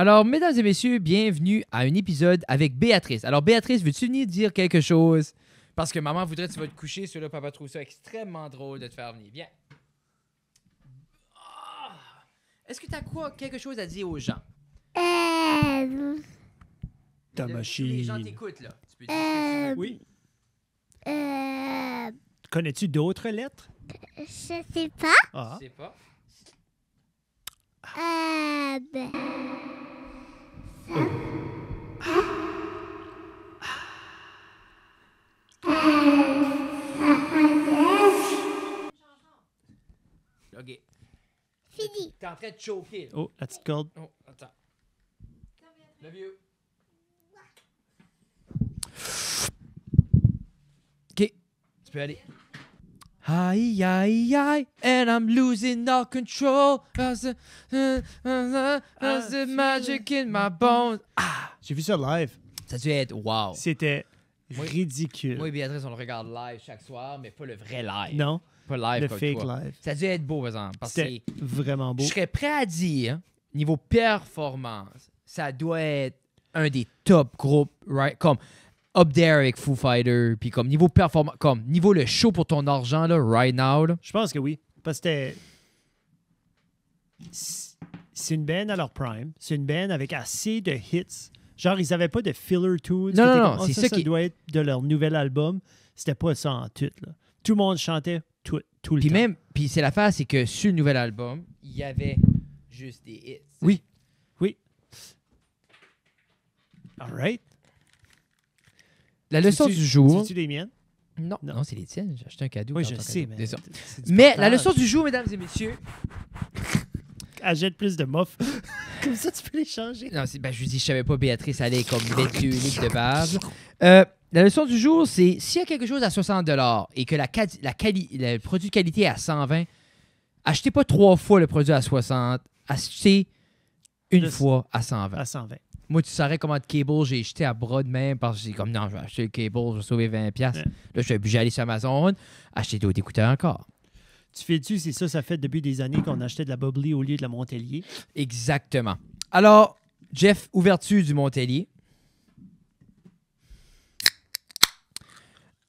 Alors, mesdames et messieurs, bienvenue à un épisode avec Béatrice. Alors, Béatrice, veux-tu venir dire quelque chose? Parce que maman voudrait que tu vas te coucher, celui le papa trouve ça extrêmement drôle de te faire venir. Viens. Ah! Est-ce que tu as quoi, quelque chose à dire aux gens? Euh... Ta machine. Les gens t'écoutent, là. Oui. Connais-tu d'autres lettres? Je sais pas. Ah. Je sais pas. Ah. OK. Fini. T'es en train de choquer. Oh, la petite Oh, attends. Love you. OK. Tu peux aller. Aïe, aïe, aïe, and I'm losing all control. As the, uh, ah, magic in my bones. Ah! J'ai vu ça live. Ça a dû être wow. C'était ridicule. Moi et Béatrice, on le regarde live chaque soir, mais pas le vrai live. Non. Pas live le fake live. Ça a dû être beau, par exemple. Parce que vraiment beau. Je serais prêt à dire, niveau performance, ça doit être un des top groupes, right? Comme up there avec Foo Fighter. Puis comme niveau performance, comme niveau le show pour ton argent, là, right now. Je pense que oui. Parce que c'est une band à leur prime. C'est une band avec assez de hits. Genre, ils n'avaient pas de filler tunes. Non, non, non. c'est ah, ça, qui doit être de leur nouvel album. C'était pas ça en tout. Tout le monde chantait tout, tout le temps. Puis Même, puis c'est l'affaire, c'est que sur le nouvel album, il y avait juste des hits. Oui. Oui. All right. La leçon du jour. C'est-tu les miennes? Non, non, c'est les tiennes. J'ai acheté un cadeau. Oui, je sais, mais. Mais la leçon du jour, mesdames et messieurs. Achète plus de mof. comme ça, tu peux les changer. Non, ben, je lui dis, je savais pas, Béatrice est comme vêtue unique de base. Euh, la leçon du jour, c'est s'il y a quelque chose à 60 et que la, la le produit de qualité est à 120, achetez pas trois fois le produit à 60, achetez une fois à 120. À 120. Moi, tu saurais comment de cable j'ai jeté à bras de main parce que j'ai comme non, je vais acheter le cable, je vais sauver 20$. Là, je suis obligé d'aller sur Amazon, acheter d'autres écouteurs encore. Tu fais-tu, c'est ça, ça fait depuis des années qu'on achetait de la Bubbly au lieu de la Montelier? Exactement. Alors, Jeff, ouverture du Montelier.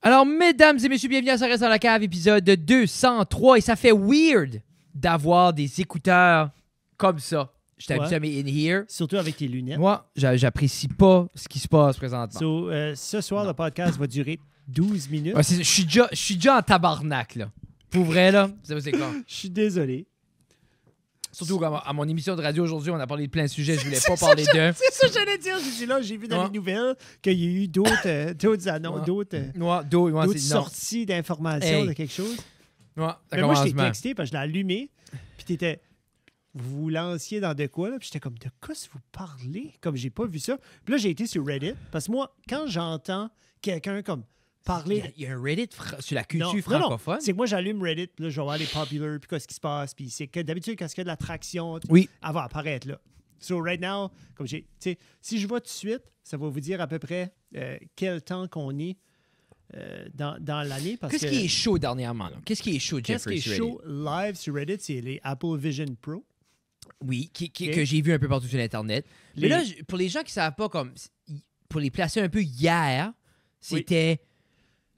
Alors, mesdames et messieurs, bienvenue à Ça reste dans la cave, épisode 203. Et ça fait weird d'avoir des écouteurs comme ça je Surtout avec tes lunettes. Moi, j'apprécie pas ce qui se passe présentement. Euh, ce soir, le podcast va durer 12 minutes. Ah, je, suis déjà, en tabarnak, là. Pour vrai, là. C'est je suis désolé. Surtout à mon, émission de radio aujourd'hui, on a parlé de plein de sujets, je voulais pas parler deux C'est ça que j'allais dire. J'ai là, j'ai vu dans les nouvelles qu'il y a eu d'autres annonces, euh, d'autres euh, sorties d'informations de quelque chose. Mais moi, je t'ai texté parce que je l'ai allumé, puis t'étais vous vous lanciez dans de quoi, Puis j'étais comme, de quoi vous parlez? Comme j'ai pas vu ça. Puis là, j'ai été sur Reddit, parce que moi, quand j'entends quelqu'un comme parler. Il y, a, un Reddit sur la culture francophone. C'est que moi, j'allume Reddit, puis là, je vais voir les popular, puis qu'est-ce qui se passe. Puis c'est que d'habitude, quand il y a de l'attraction, oui. elle va apparaître là. So, right now, comme j'ai. Si je vois tout de suite, ça va vous dire à peu près euh, quel temps qu'on est. Euh, dans, l'année. Qu'est-ce qui est chaud dernièrement? Qu'est-ce qui est chaud, Jeffrey? Qu'est-ce qui est chaud live sur Reddit? C'est les Apple Vision Pro. Oui, que j'ai vu un peu partout sur Internet. Mais là, pour les gens qui ne savent pas, comme pour les placer un peu hier, c'était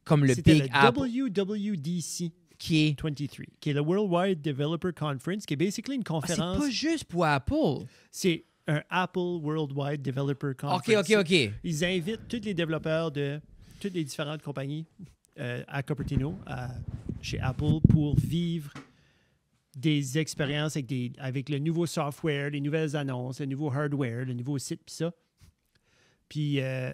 comme le Big le WWDC. Qui est 23, qui est le Worldwide Developer Conference, qui est basically une conférence. Ah, c'est pas juste pour Apple. C'est un Apple Worldwide Developer Conference. OK, OK, OK. Ils invitent tous les développeurs de toutes les différentes compagnies euh, à Cupertino, chez Apple, pour vivre des expériences avec, des, avec le nouveau software, les nouvelles annonces, le nouveau hardware, le nouveau site, puis ça. Puis, euh,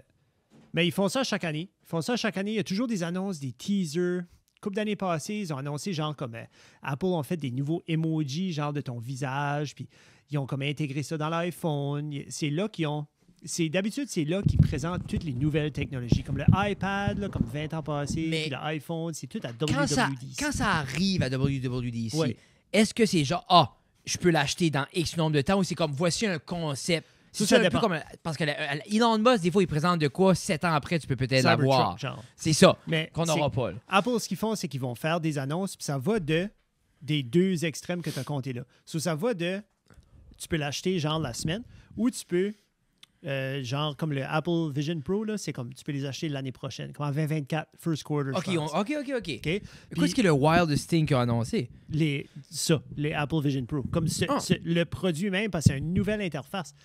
mais ils font ça chaque année. Ils font ça chaque année. Il y a toujours des annonces, des teasers. Coupe d'années passées, ils ont annoncé genre comme euh, Apple ont fait des nouveaux emojis, genre de ton visage, puis ils ont comme intégré ça dans l'iPhone. C'est là qu'ils ont. C'est d'habitude, c'est là qu'ils présentent toutes les nouvelles technologies, comme le iPad, comme 20 ans passés, l'iPhone, c'est tout à WWDC. Quand ça, quand ça arrive à WWDC, ouais est-ce que c'est genre, ah, je peux l'acheter dans X nombre de temps ou c'est comme, voici un concept? C'est ça, parce que ils Elon des fois, il présente de quoi sept ans après, tu peux peut-être l'avoir. C'est ça mais qu'on n'aura pas. Là. Apple, ce qu'ils font, c'est qu'ils vont faire des annonces, puis ça va de des deux extrêmes que tu as compté là. So, ça va de tu peux l'acheter genre la semaine ou tu peux euh, genre comme le Apple Vision Pro, là, c'est comme tu peux les acheter l'année prochaine, comme en 2024, first quarter. OK, OK, OK, OK. Qu'est-ce est le wildest thing qu'ils ont annoncé? Les, ça, les Apple Vision Pro. Comme ah. le produit même, parce que c'est une nouvelle interface.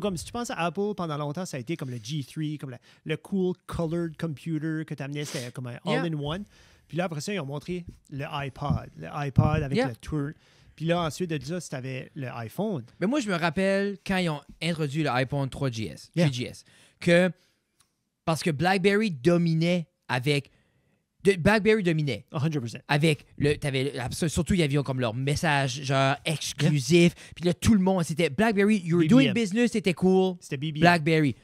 comme si tu penses à Apple, pendant longtemps, ça a été comme le G3, comme le cool colored computer que tu amenais, c'était comme un all-in-one. Puis là, après ça, ils ont montré le iPod. Le iPod avec la le tour puis là, ensuite de ça, c'était le iPhone. Mais moi, je me rappelle quand ils ont introduit le iPhone 3GS, que parce que BlackBerry dominait avec de BlackBerry dominait. 100%. Avec le, surtout il y avait comme leur message genre exclusif, puis là tout le monde c'était BlackBerry, you're doing business, c'était cool. C'était BlackBerry.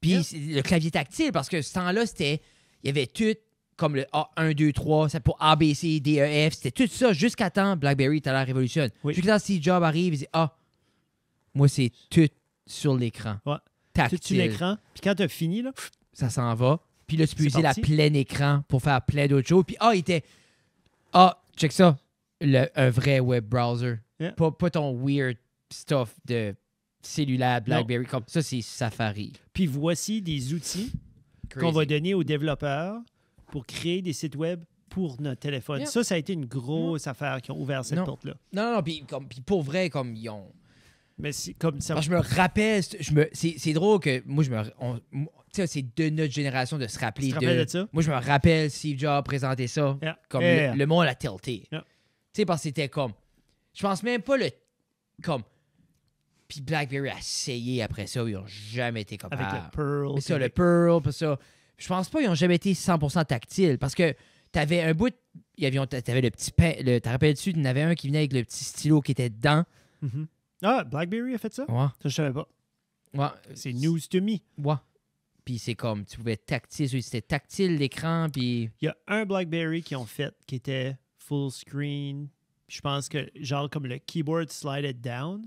Puis le clavier tactile parce que ce temps-là c'était il y avait tout comme le A1, 2, 3, c'est pour A, B, C, D, E, F. C'était tout ça jusqu'à temps BlackBerry à la révolution. Jusqu'à temps Steve job arrive, il dit Ah, moi, c'est tout sur l'écran. Tout sur l'écran. Puis quand t'as fini, ça s'en va. Puis là, tu peux utiliser la pleine écran pour faire plein d'autres choses. Puis ah, il était. Ah, check ça. un vrai web browser. Pas, ton weird stuff de cellulaire, Blackberry. Comme ça, c'est Safari. Puis voici des outils qu'on va donner aux développeurs pour créer des sites web pour notre téléphone. Ça, ça a été une grosse affaire qui ont ouvert cette porte-là. Non, non, non puis pour vrai, comme ils ont. Mais c'est comme ça. je me rappelle, je me, c'est, drôle que moi, je me. Tu sais, c'est de notre génération de se rappeler de, de ça? Moi, je me rappelle Steve Jobs présenter ça. Comme Le, monde a tilté. Tu sais, parce que c'était comme. Je pense même pas le. Comme. Puis Blackberry a essayé après ça, ils ont jamais été comme... Avec ah. le Pearl. le Pearl, ça je pense pas ils ont jamais été 100% tactiles parce que t'avais un bout, il y t'avais le petit pain, le, t'en rappelles-tu, en avais un qui venait avec le petit stylo qui était dedans. Mm-hmm. Ah, BlackBerry a fait ça? Ouais. Ça, je savais pas. Ouais. C'est news to me. Ouais. Puis c'est comme, tu pouvais tactile, c'était tactile l'écran, puis... Il y a un BlackBerry qui ont fait qui était full screen. Je pense que, genre, comme le keyboard slided down.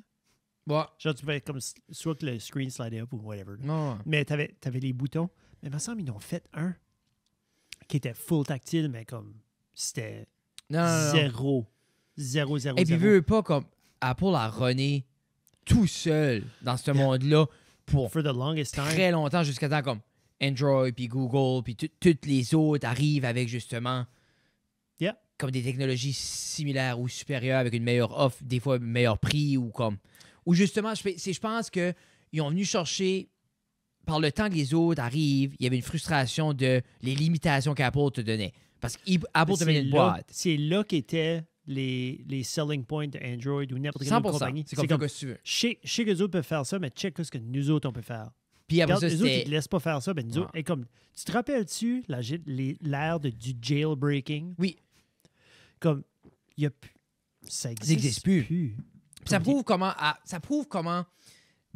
Ouais. Genre, tu pouvais comme, soit le screen slidait up ou whatever. Non. Mais t'avais avais les boutons. Mais il me semble qu'ils ont fait un qui était full tactile, mais comme c'était non, zéro. Zéro, zéro, Et puis, veut pas comme Apple a runné tout seul dans ce monde-là pour très longtemps, jusqu'à temps comme Android, puis Google, puis toutes les autres arrivent avec justement comme des technologies similaires ou supérieures avec une meilleure offre, des fois meilleur prix ou comme. Ou justement, je, je pense qu'ils ont venu chercher par le temps que les autres arrivent, il y avait une frustration de les limitations qu'Apple te donnait. Parce qu'Apple te donnait une boîte. C'est là qu'étaient les, les selling points d'Android ou n'importe quelle autre compagnie. C'est comme, que tu veux. Je sais que les autres peuvent faire ça, mais check ce que nous autres, on peut faire. Puis après Regarde, ça, les autres, ils te laissent pas faire ça. Ben, nous autres, et comme, tu te rappelles-tu l'ère du jailbreaking? Oui. Comme, il y a ça n'existe plus. Ça prouve comment, ah, ça prouve comment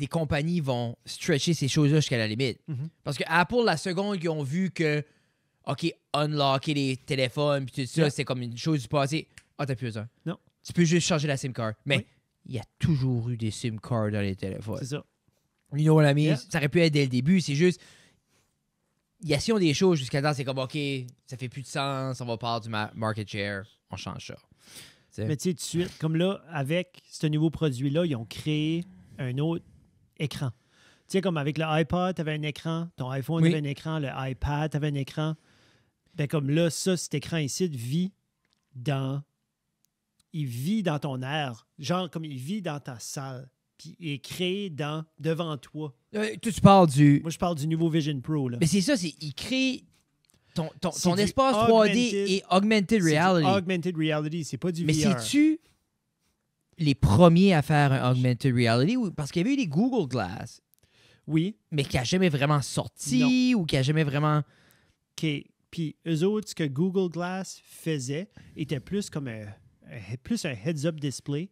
des compagnies vont stretcher ces choses-là jusqu'à la limite. Mhm. Parce que Apple, la seconde ils ont vu que, OK, unlocker les téléphones, puis tout ça, c'est comme une chose du passé. Ah, t'as plus besoin. Non. Tu peux juste changer la SIM card. Mais il y a toujours eu des SIM cards dans les téléphones. C'est ça. You know what I Ça aurait pu être dès le début. C'est juste. Il y a si on des choses jusqu'à là. c'est comme, OK, ça fait plus de sens, on va parler du market share, on change ça. Mais tu sais, de suite, comme là, avec ce nouveau produit-là, ils ont créé un autre écran. Tu sais, comme avec le iPod, tu avais un écran, ton iPhone avait un écran, le iPad avait un écran. Ben comme là, ça, cet écran ici vit dans. Il vit dans ton air. Genre comme il vit dans ta salle. Puis il est créé dans, devant toi. Euh, tu, parles du. Moi, je parle du nouveau Vision Pro. Mais c'est ça, c'est il crée ton, espace 3D et augmented reality. Augmented reality, c'est pas du VR. Mais c'est-tu les premiers à faire un augmented reality parce qu'il y avait eu des Google Glass. Oui. Mais qui n'a jamais vraiment sorti ou qui n'a jamais vraiment. qui Puis eux autres, ce que Google Glass faisait était plus comme un, plus un heads-up display.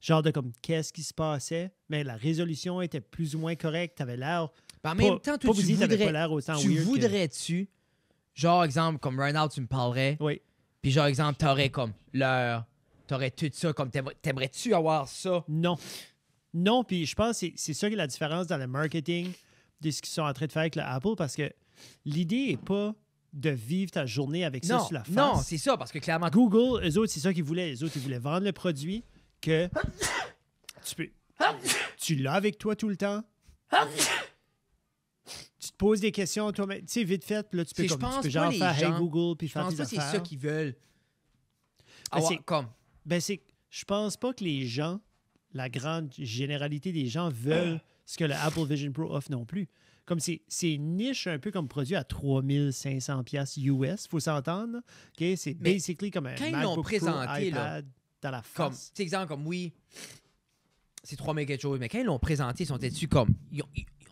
Genre de comme qu'est-ce qui se passait, mais la résolution était plus ou moins correcte. avais l'air. Ben, en même temps, tu, tu voudrais, autant tu voudrais-tu, genre exemple, comme right tu me parlerais. Oui. Puis genre exemple, t'aurais comme l'heure, taurais tout ça comme t'aimerais-tu avoir ça? Non. Non, puis je pense que c'est ça qui est la différence dans le marketing de ce qu'ils sont en train de faire avec l'Apple, parce que l'idée n'est pas de vivre ta journée avec ça sur la face. Non, c'est ça, parce que clairement. Google, eux autres, c'est ça qu'ils voulaient. Les autres, ils voulaient vendre le produit que tu peux. tu l'as avec toi tout le temps. tu te poses des questions toi-même. Tu sais, vite fait, puis là, tu peux, genre faire Hey Google, puis faire Je pense c'est ça qu'ils veulent. Ah, c'est comme. Ben, c'est je pense pas que les gens, la grande généralité des gens, veulent ce que le Apple Vision Pro offre non plus. Comme c'est niche un peu comme produit à 3500$ US, faut s'entendre. OK, C'est basically comme un quand ils l'ont présenté, dans la face. Comme, exemple, comme oui, c'est mégas de chose, mais quand ils l'ont présenté, ils sont dessus comme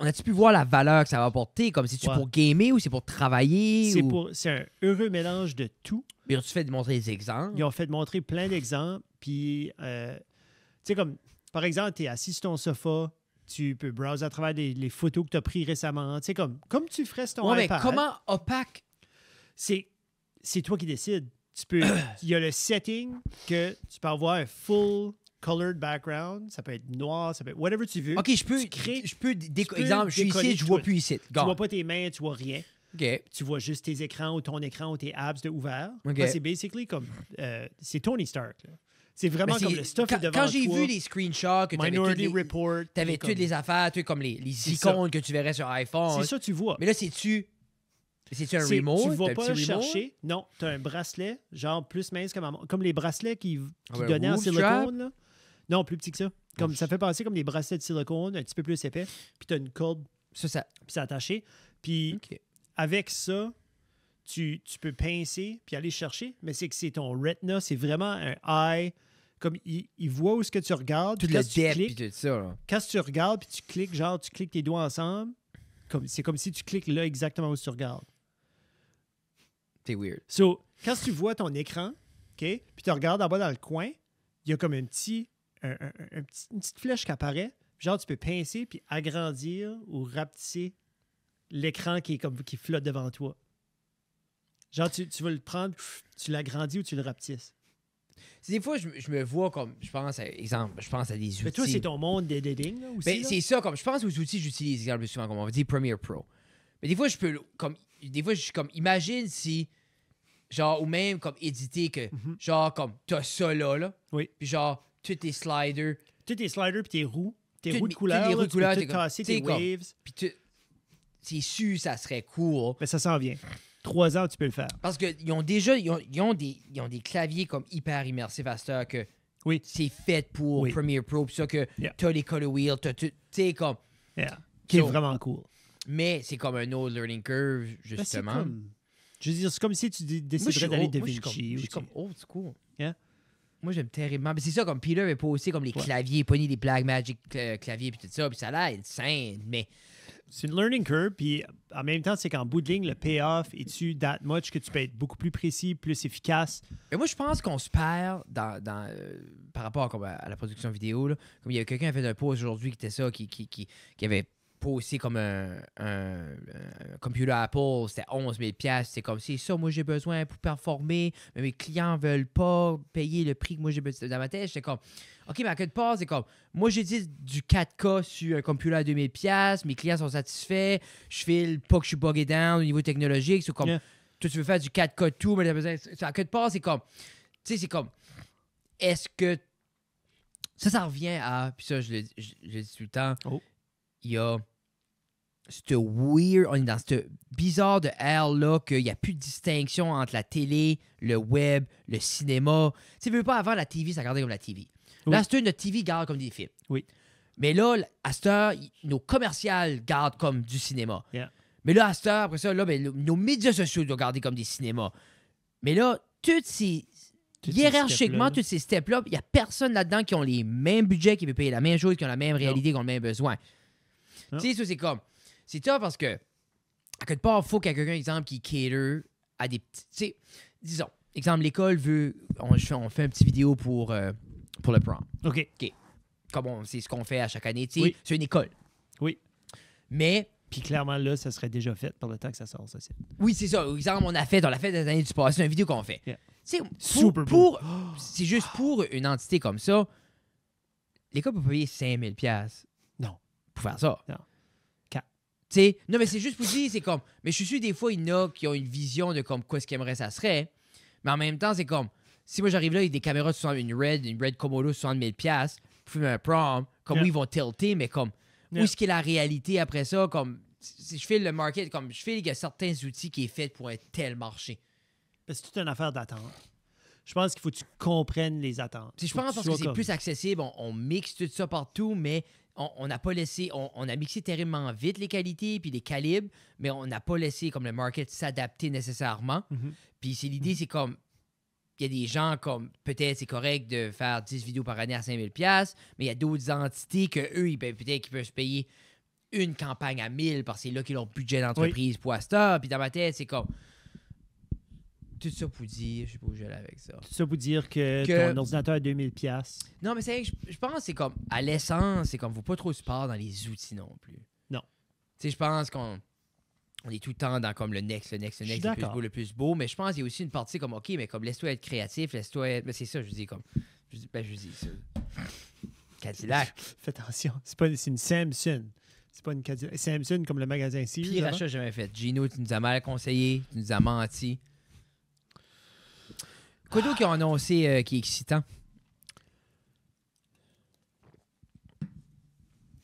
on a-tu pu voir la valeur que ça va apporter? Comme c'est-tu pour gamer ou c'est pour travailler? C'est, pour, c'est un heureux mélange de tout. Ils ont-tu fait de montrer des exemples? Ils ont fait de montrer plein d'exemples. Puis, euh, tu sais, comme par exemple, tu es assis sur ton sofa, tu peux browser à travers les, photos que tu as prises récemment. Tu sais, comme, comme tu ferais ton ouais, Mais comment opaque? C'est, c'est toi qui décides. Tu peux, il y a le setting que tu peux avoir un full colored background, ça peut être noir, ça peut être whatever tu veux. OK, je peux, créer, je peux, exemple, je suis ici, je vois plus ici. Tu Tu vois pas tes mains, tu vois rien. Tu vois juste tes écrans ou ton écran ou tes apps de ouvert. C'est basically comme. Euh, c'est Tony Stark. C'est vraiment comme le stuff quand, devant Quand j'ai vu les screenshots que tu avais, toutes les, Report, avais toutes les affaires, comme les, les icônes que tu verrais sur iPhone. C'est ça tu vois. Mais là, c'est-tu... cest un remote? Tu vas pas chercher. Non, tu as un bracelet, genre plus mince comme, comme les bracelets qui, ah qui ah, donnaient en silicone. Là. Non, plus petit que ça. Comme, oh, ça fait penser comme des bracelets de silicone, un petit peu plus épais, puis tu as une corde. C'est ça. Puis c'est attaché. Puis avec ça, tu, peux pincer puis aller chercher, mais c'est que c'est ton retina, c'est vraiment un eye. Comme il, voit où ce que tu regardes. Tout le tu depth, tout ça. Quand tu regardes puis tu cliques, genre tu cliques tes doigts ensemble, comme, c'est comme si tu cliques là exactement où tu regardes. C'est weird. So, quand tu vois ton écran, OK, puis tu regardes en bas dans le coin, il y a comme un petit une petite flèche qui apparaît. Genre, tu peux pincer puis agrandir ou rapetisser l'écran qui qui flotte devant toi. Genre, tu, tu vas le prendre, tu l'agrandis ou tu le rapetisses. Des fois, je, me vois comme, je pense, à, exemple, je pense à des outils. Mais toi, c'est ton monde des aussi? Ben, c'est ça, comme, je pense aux outils que j'utilise, exemple, souvent, comme on va dire Premiere Pro. Mais des fois, je peux, comme, des fois, je comme, imagine si, genre, ou même, comme, éditer que, mhm. genre, comme, t'as ça là, là. Oui. Puis genre, tous tes sliders. Tous tes sliders puis tes roues. Tes roues de couleur, roues couleurs, tes waves. Puis c'est sûr, ça serait cool. Mais ça s'en vient. Trois ans, tu peux le faire. Parce qu'ils ont déjà ils ont, des, ils ont des claviers comme hyper immersifs à cette que oui. c'est fait pour Premiere Pro. Puis ça, que tu t'as les color wheels, t'as tout. Tu comme. Yeah. Qui est vraiment cool. Mais c'est comme un autre learning curve, ben, justement. je veux dire, c'est comme si tu déciderais d'aller de Vinci. ou je suis comme, old Yeah. Moi, j'aime terriblement. Ben, c'est ça, comme Peter avait posé comme les claviers, ni des plagues Magic euh, claviers, puis tout ça, puis ça a l'air insane, mais. C'est une learning curve, puis en même temps, c'est qu'en bout de ligne, le payoff est-tu that much que tu peux être beaucoup plus précis, plus efficace? Mais moi, je pense qu'on se perd dans, euh, par rapport à, la production vidéo. Là. Comme il y a quelqu'un qui a fait un post aujourd'hui qui était ça, qui, qui, qui, qui avait pas aussi comme un, un, computer Apple, c'était 11 000 C'est comme, si ça, moi j'ai besoin pour performer, mais mes clients ne veulent pas payer le prix que moi j'ai besoin. Dans ma tête, j'étais comme, OK, mais à de part, c'est comme, moi j'ai dit du 4K sur un computer à pièces mes clients sont satisfaits, je file pas que je suis bogué down au niveau technologique, c'est comme, toi tu veux faire du 4K tout, mais besoin, à quelque part, c'est comme, tu sais, c'est comme, est-ce que ça, ça revient à. Puis ça, je le, je dis tout le temps. Oh il y a ce weird, on est dans ce bizarre de L là qu'il n'y a plus de distinction entre la télé, le web, le cinéma. Tu veux pas avant la TV, ça regardait comme la TV. Là, notre une TV garde comme des films. Oui. Mais là, à cette heure, nos commerciales gardent comme du cinéma. Mais là, à cette heure, après ça, ben, nos médias sociaux doivent garder comme des cinémas. Mais là, toutes ces. hiérarchiquement, tous ces steps-là, il n'y a personne là-dedans qui ont les mêmes budgets, qui peut payer la même chose, qui ont la même réalité, qui ont le même besoin. Ah. Tu sais, ça, c'est comme. C'est ça parce que, à quelque part, il faut qu'il y ait quelqu'un, exemple, qui cater à des petits. Tu sais, disons, exemple, l'école veut. On, fait un petit vidéo pour, euh, pour le prom. OK. OK. Comme c'est ce qu'on fait à chaque année. Tu sais, c'est une école. Oui. Mais. Puis clairement, là, ça serait déjà fait par le temps que ça sort, ça. Oui, c'est ça. Exemple, on a fait, dans l'a fait des années du passé, une vidéo qu'on fait. Tu sais, pour, C'est juste pour une entité comme ça, l'école peut payer 5000$ pour faire ça. Non. non, mais c'est juste pour dire, c'est comme. Mais je suis sûr, des fois, il y en a qui ont une vision de comme quoi ce qu'ils aimeraient, ça serait. Mais en même temps, c'est comme. Si moi, j'arrive là avec des caméras sur une Red, une Red Komodo 60 000 pour fumer un prom, comme ils vont tilter, mais comme. Où est-ce qu'est la réalité après ça? Comme. Si je fais le market, comme je fais qu'il y a certains outils qui est fait pour un tel marché. C'est toute une affaire d'attente. Je pense qu'il faut que tu comprennes les attentes. Si je pense que, que c'est plus accessible, on, on mixe tout ça partout, mais on n'a pas laissé, on, a mixé terriblement vite les qualités puis les calibres, mais on n'a pas laissé comme le market s'adapter nécessairement. Mhm. Puis c'est l'idée, c'est comme il y a des gens comme peut-être c'est correct de faire 10 vidéos par année à 5000 pièces, mais il y a d'autres entités que eux peut-être qu'ils peuvent se payer une campagne à 1000 parce que c'est là qu'ils ont budget d'entreprise pour ça. Puis dans ma tête, c'est comme tout ça pour dire, je sais pas où j'allais avec ça. Tout ça pour dire que, ton ordinateur à 2000$. Non, mais c'est je, je pense que c'est comme, à l'essence, c'est comme, faut pas trop se dans les outils non plus. Non. Tu sais, je pense qu'on on est tout le temps dans comme le next, le next, le next, le plus beau, le plus beau. Mais je pense qu'il y a aussi une partie comme, OK, mais comme laisse-toi être créatif, laisse-toi être. Mais c'est ça, je dis comme. Je dis, ben, je dis ça. Cadillac. Fais attention, c'est pas une, une Samsung. C'est pas une Cadillac. Samsung comme le magasin ici. Pire achat jamais fait. Gino, tu nous as mal conseillé, tu nous as menti. Quoi qui a ont annoncé euh, qui est excitant?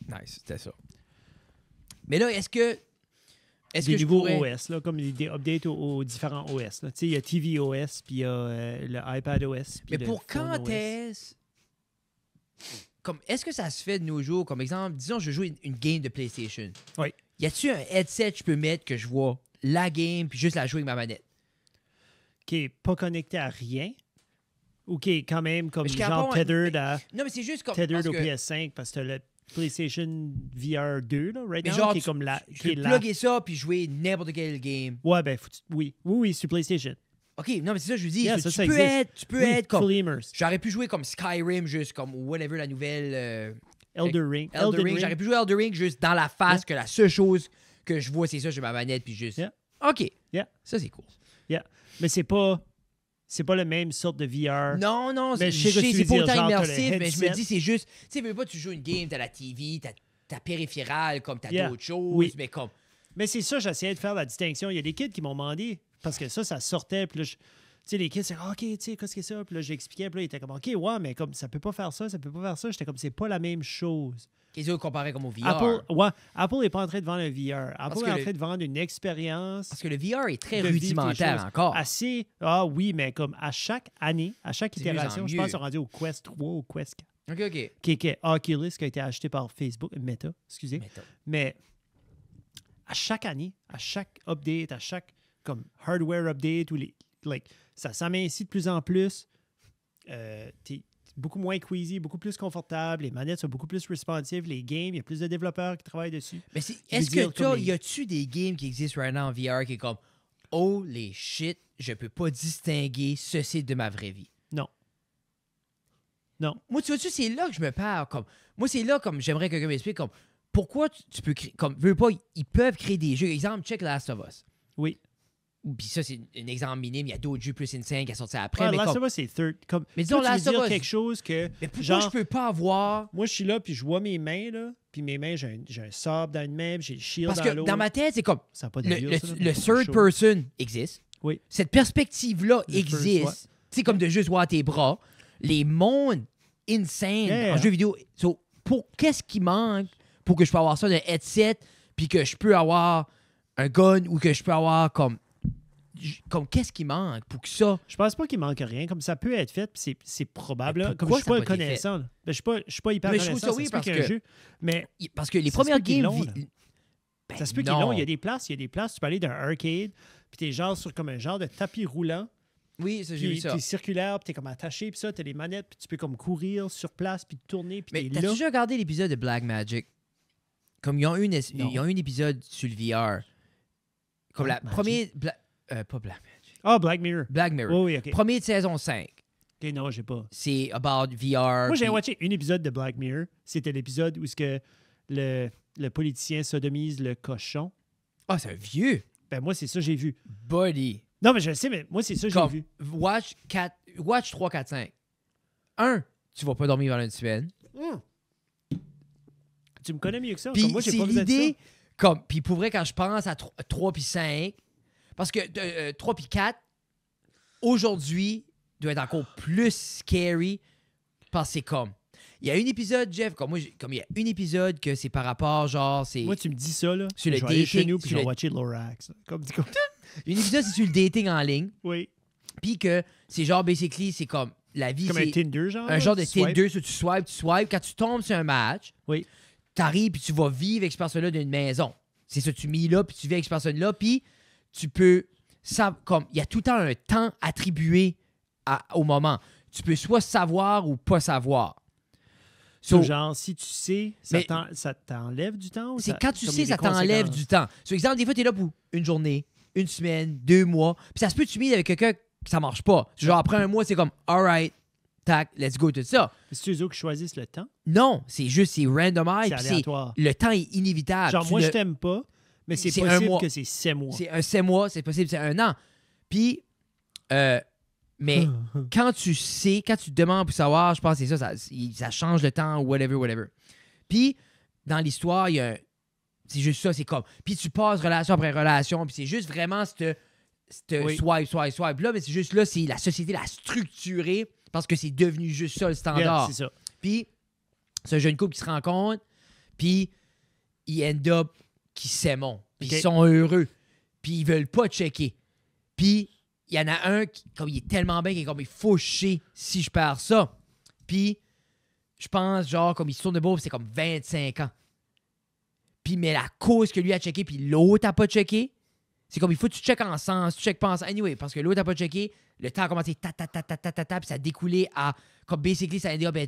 Nice, c'était ça. Mais là, est-ce que. Est-ce que nouveaux OS, comme des updates aux, différents OS. Il y a TV OS, puis il y a euh, le iPad OS. Mais pour quand est-ce. Comme, est-ce que ça se fait de nos jours? Comme exemple, disons, je joue une, une game de PlayStation. Oui. Y a-tu un headset que je peux mettre que je vois la game puis juste la jouer avec ma manette? qui est pas connecté à rien ou qui est quand même comme genre tethered à. Non, mais c'est juste Tethered au PS5 parce que le PlayStation VR 2, là, right now, qui est comme la. Tu, qui peux ça puis jouer n'importe quel game. Ouais, ben, oui. Oui, oui, sur PlayStation. OK, non, mais c'est ça, je vous dis. tu, peux être, tu, peux être, comme. J'aurais pu jouer comme Skyrim, juste comme whatever la nouvelle. Euh, Elder Ring. Elder, Ring. J'aurais pu jouer Elder Ring juste dans la face que la seule chose que je vois, c'est ça, j'ai ma manette, puis juste. OK. Ça, c'est cool. Mais c'est pas c'est pas la même sorte de VR. Non, non, c'est pas autant immersif, mais je me dis, c'est juste, tu sais, pas, tu joues une game, t'as la TV, t'as ta périphérale, comme t'as yeah. d'autres choses, mais comme. Mais c'est ça, j'essayais de faire la distinction. Il y a des kids qui m'ont demandé, parce que ça, ça sortait, puis là, Tu sais, les kids, c'est OK, tu sais, qu'est-ce que c'est ça? Puis là, j'expliquais, puis là, ils étaient comme, OK, ouais, mais comme ça peut pas faire ça, ça peut pas faire ça. J'étais comme, c'est pas la même chose. Qu'est-ce que comparé comme au VR? Apple, ouais, Apple n'est pas en train de vendre un VR. Apple est en train de vendre une expérience. Parce que le VR est très rudimentaire encore. Assez. Ah oui, mais comme à chaque année, à chaque itération, je pense qu'on est rendu au Quest 3 ou Quest 4. OK, OK. Qui Oculus qui a été acheté par Facebook, Meta, excusez. Meta. Mais à chaque année, à chaque update, à chaque comme hardware update, ou les, like, ça s'amincit de plus en plus. Euh, beaucoup moins queasy, beaucoup plus confortable. Les manettes sont beaucoup plus responsives. Les games, il y a plus de développeurs qui travaillent dessus. Mais est-ce que toi, y a-tu des games qui existent right now en VR qui est comme oh les shit, je peux pas distinguer ceci de ma vraie vie? Non. Non. Moi, tu vois-tu, c'est là que je me parle. Comme, moi, c'est là comme j'aimerais que quelqu'un m'explique comme pourquoi tu, tu peux créer. Comme, veux pas, ils peuvent créer des jeux. Exemple, check Last of Us. Oui. Puis ça, c'est un exemple minime. Il y a d'autres jeux plus insane qui sont sortis après. mais Last comme... c'est third. Comme... Mais disons, là quelque chose que. Mais pourquoi genre, je peux pas avoir. Moi, je suis là, puis je vois mes mains, là. Puis mes mains, j'ai un, un sabre dans une main, j'ai le shield Parce dans l'autre. Parce que dans ma tête, c'est comme. Ça pas le, third person existe. Oui. Cette perspective-là existe. Tu sais, comme de juste voir tes bras. Les mondes insane en jeu vidéo. pour qu'est-ce qui manque pour que je puisse avoir ça, d'un headset, puis que je peux avoir un gun ou que je peux avoir comme comme qu'est-ce qui manque pour que ça. Je pense pas qu'il manque rien. Comme ça peut être fait, c'est, c'est probable. Moi Comme je suis pas connaissant. Ben, je suis pas, je suis pas hyper mais Je ça, oui, parce, que, jeu, mais parce que les premières games. Ben, ça se peut qu'il Il y a des places. Il y a des places. Tu peux aller d'un arcade, puis t'es genre sur comme un genre de tapis roulant. Oui, j'ai vu ça. T'es circulaire, puis t'es comme attaché, puis ça, t'as les manettes, puis tu peux comme courir sur place, puis tourner, puis Mais t'as déjà regardé l'épisode de Black Magic? Comme ils ont eu un épisode sur le VR. Comme la première... Euh, pas Black Magic. Ah, Black Mirror. Black Mirror. Oui, OK. Premier de saison 5. OK, non, j'ai pas. C'est about VR. Moi, j'ai watché un épisode de Black Mirror. C'était l'épisode où ce que le, politicien sodomise le cochon. Ah, c'est un vieux. Ben, moi, c'est ça que j'ai vu. Buddy. Non, mais je le sais, mais moi, c'est ça que j'ai vu. Watch, 4, watch 3, 4, 5. 1. Tu vas pas dormir dans une semaine. Hmm. Tu me connais mieux que ça. Puis, moi, j'ai pas vu Comme, puis pour vrai, quand je pense à 3 puis 5, parce que 3 euh, puis 4, aujourd'hui, doit être encore plus scary parce que c'est comme. Il y a un épisode, Jeff, comme moi, comme il y a un épisode que c'est par rapport, genre, c'est. Moi, tu me dis ça, là. Sur je le vais chez nous, puis je vais Lorax. Comme, comme... un épisode, c'est sur le dating en ligne. Oui. Puis que c'est genre, basically, c'est comme la vie. Comme un Tinder, genre. Un genre de Tinder, où tu swipes, tu swipes. Quand tu tombes sur un match, oui. t'arrives, puis tu vas vivre avec cette personne-là d'une maison. C'est ça, tu mis là, puis tu vis avec cette personne-là, puis tu peux. Ça, comme Il y a tout le temps un temps attribué au moment. Tu peux soit savoir ou pas savoir. genre, si tu sais, ça t'enlève du temps? C'est quand tu sais, ça t'enlève du temps. Sur exemple, des fois, tu es là pour une journée, une semaine, deux mois. Puis ça se peut tu mises avec quelqu'un ça marche pas. Genre, après un mois, c'est comme, all right, tac, let's go, tout ça. C'est eux qui choisissent le temps? Non, c'est juste, c'est randomized. Le temps est inévitable. Genre, moi, ne... je t'aime pas. Mais c'est possible que c'est 6 mois. C'est un 7 mois, c'est possible, c'est un an. Puis, euh, mais ah. quand tu sais, quand tu te demandes pour savoir, je pense que c'est ça, ça, change le temps, whatever, whatever. Puis, dans l'histoire, il y a C'est juste ça, c'est comme. Puis tu passes relation après relation, puis c'est juste vraiment cette, cette swipe, swipe, swipe. Là, mais c'est juste là, c'est la société l'a structurée parce que c'est devenu juste ça le standard. c'est ça. Puis, ce jeune couple qui se rencontre, puis il end up qui s'aiment, ils sont heureux, puis ils veulent pas checker. Puis il y en a un qui, comme il est tellement bien, qu'il est comme il faut chier si je perds ça. Puis je pense, genre, comme il se tourne de beau, c'est comme 25 ans. Puis, mais la cause que lui a checké, puis l'autre a pas checké, c'est comme il faut que tu checkes en sens, tu checkes pas en sens. Anyway, parce que l'autre a pas checké, le temps a commencé ta ta ta ta ta ta, ta puis ça a découlé à, comme basically, ça a été, ah, ben,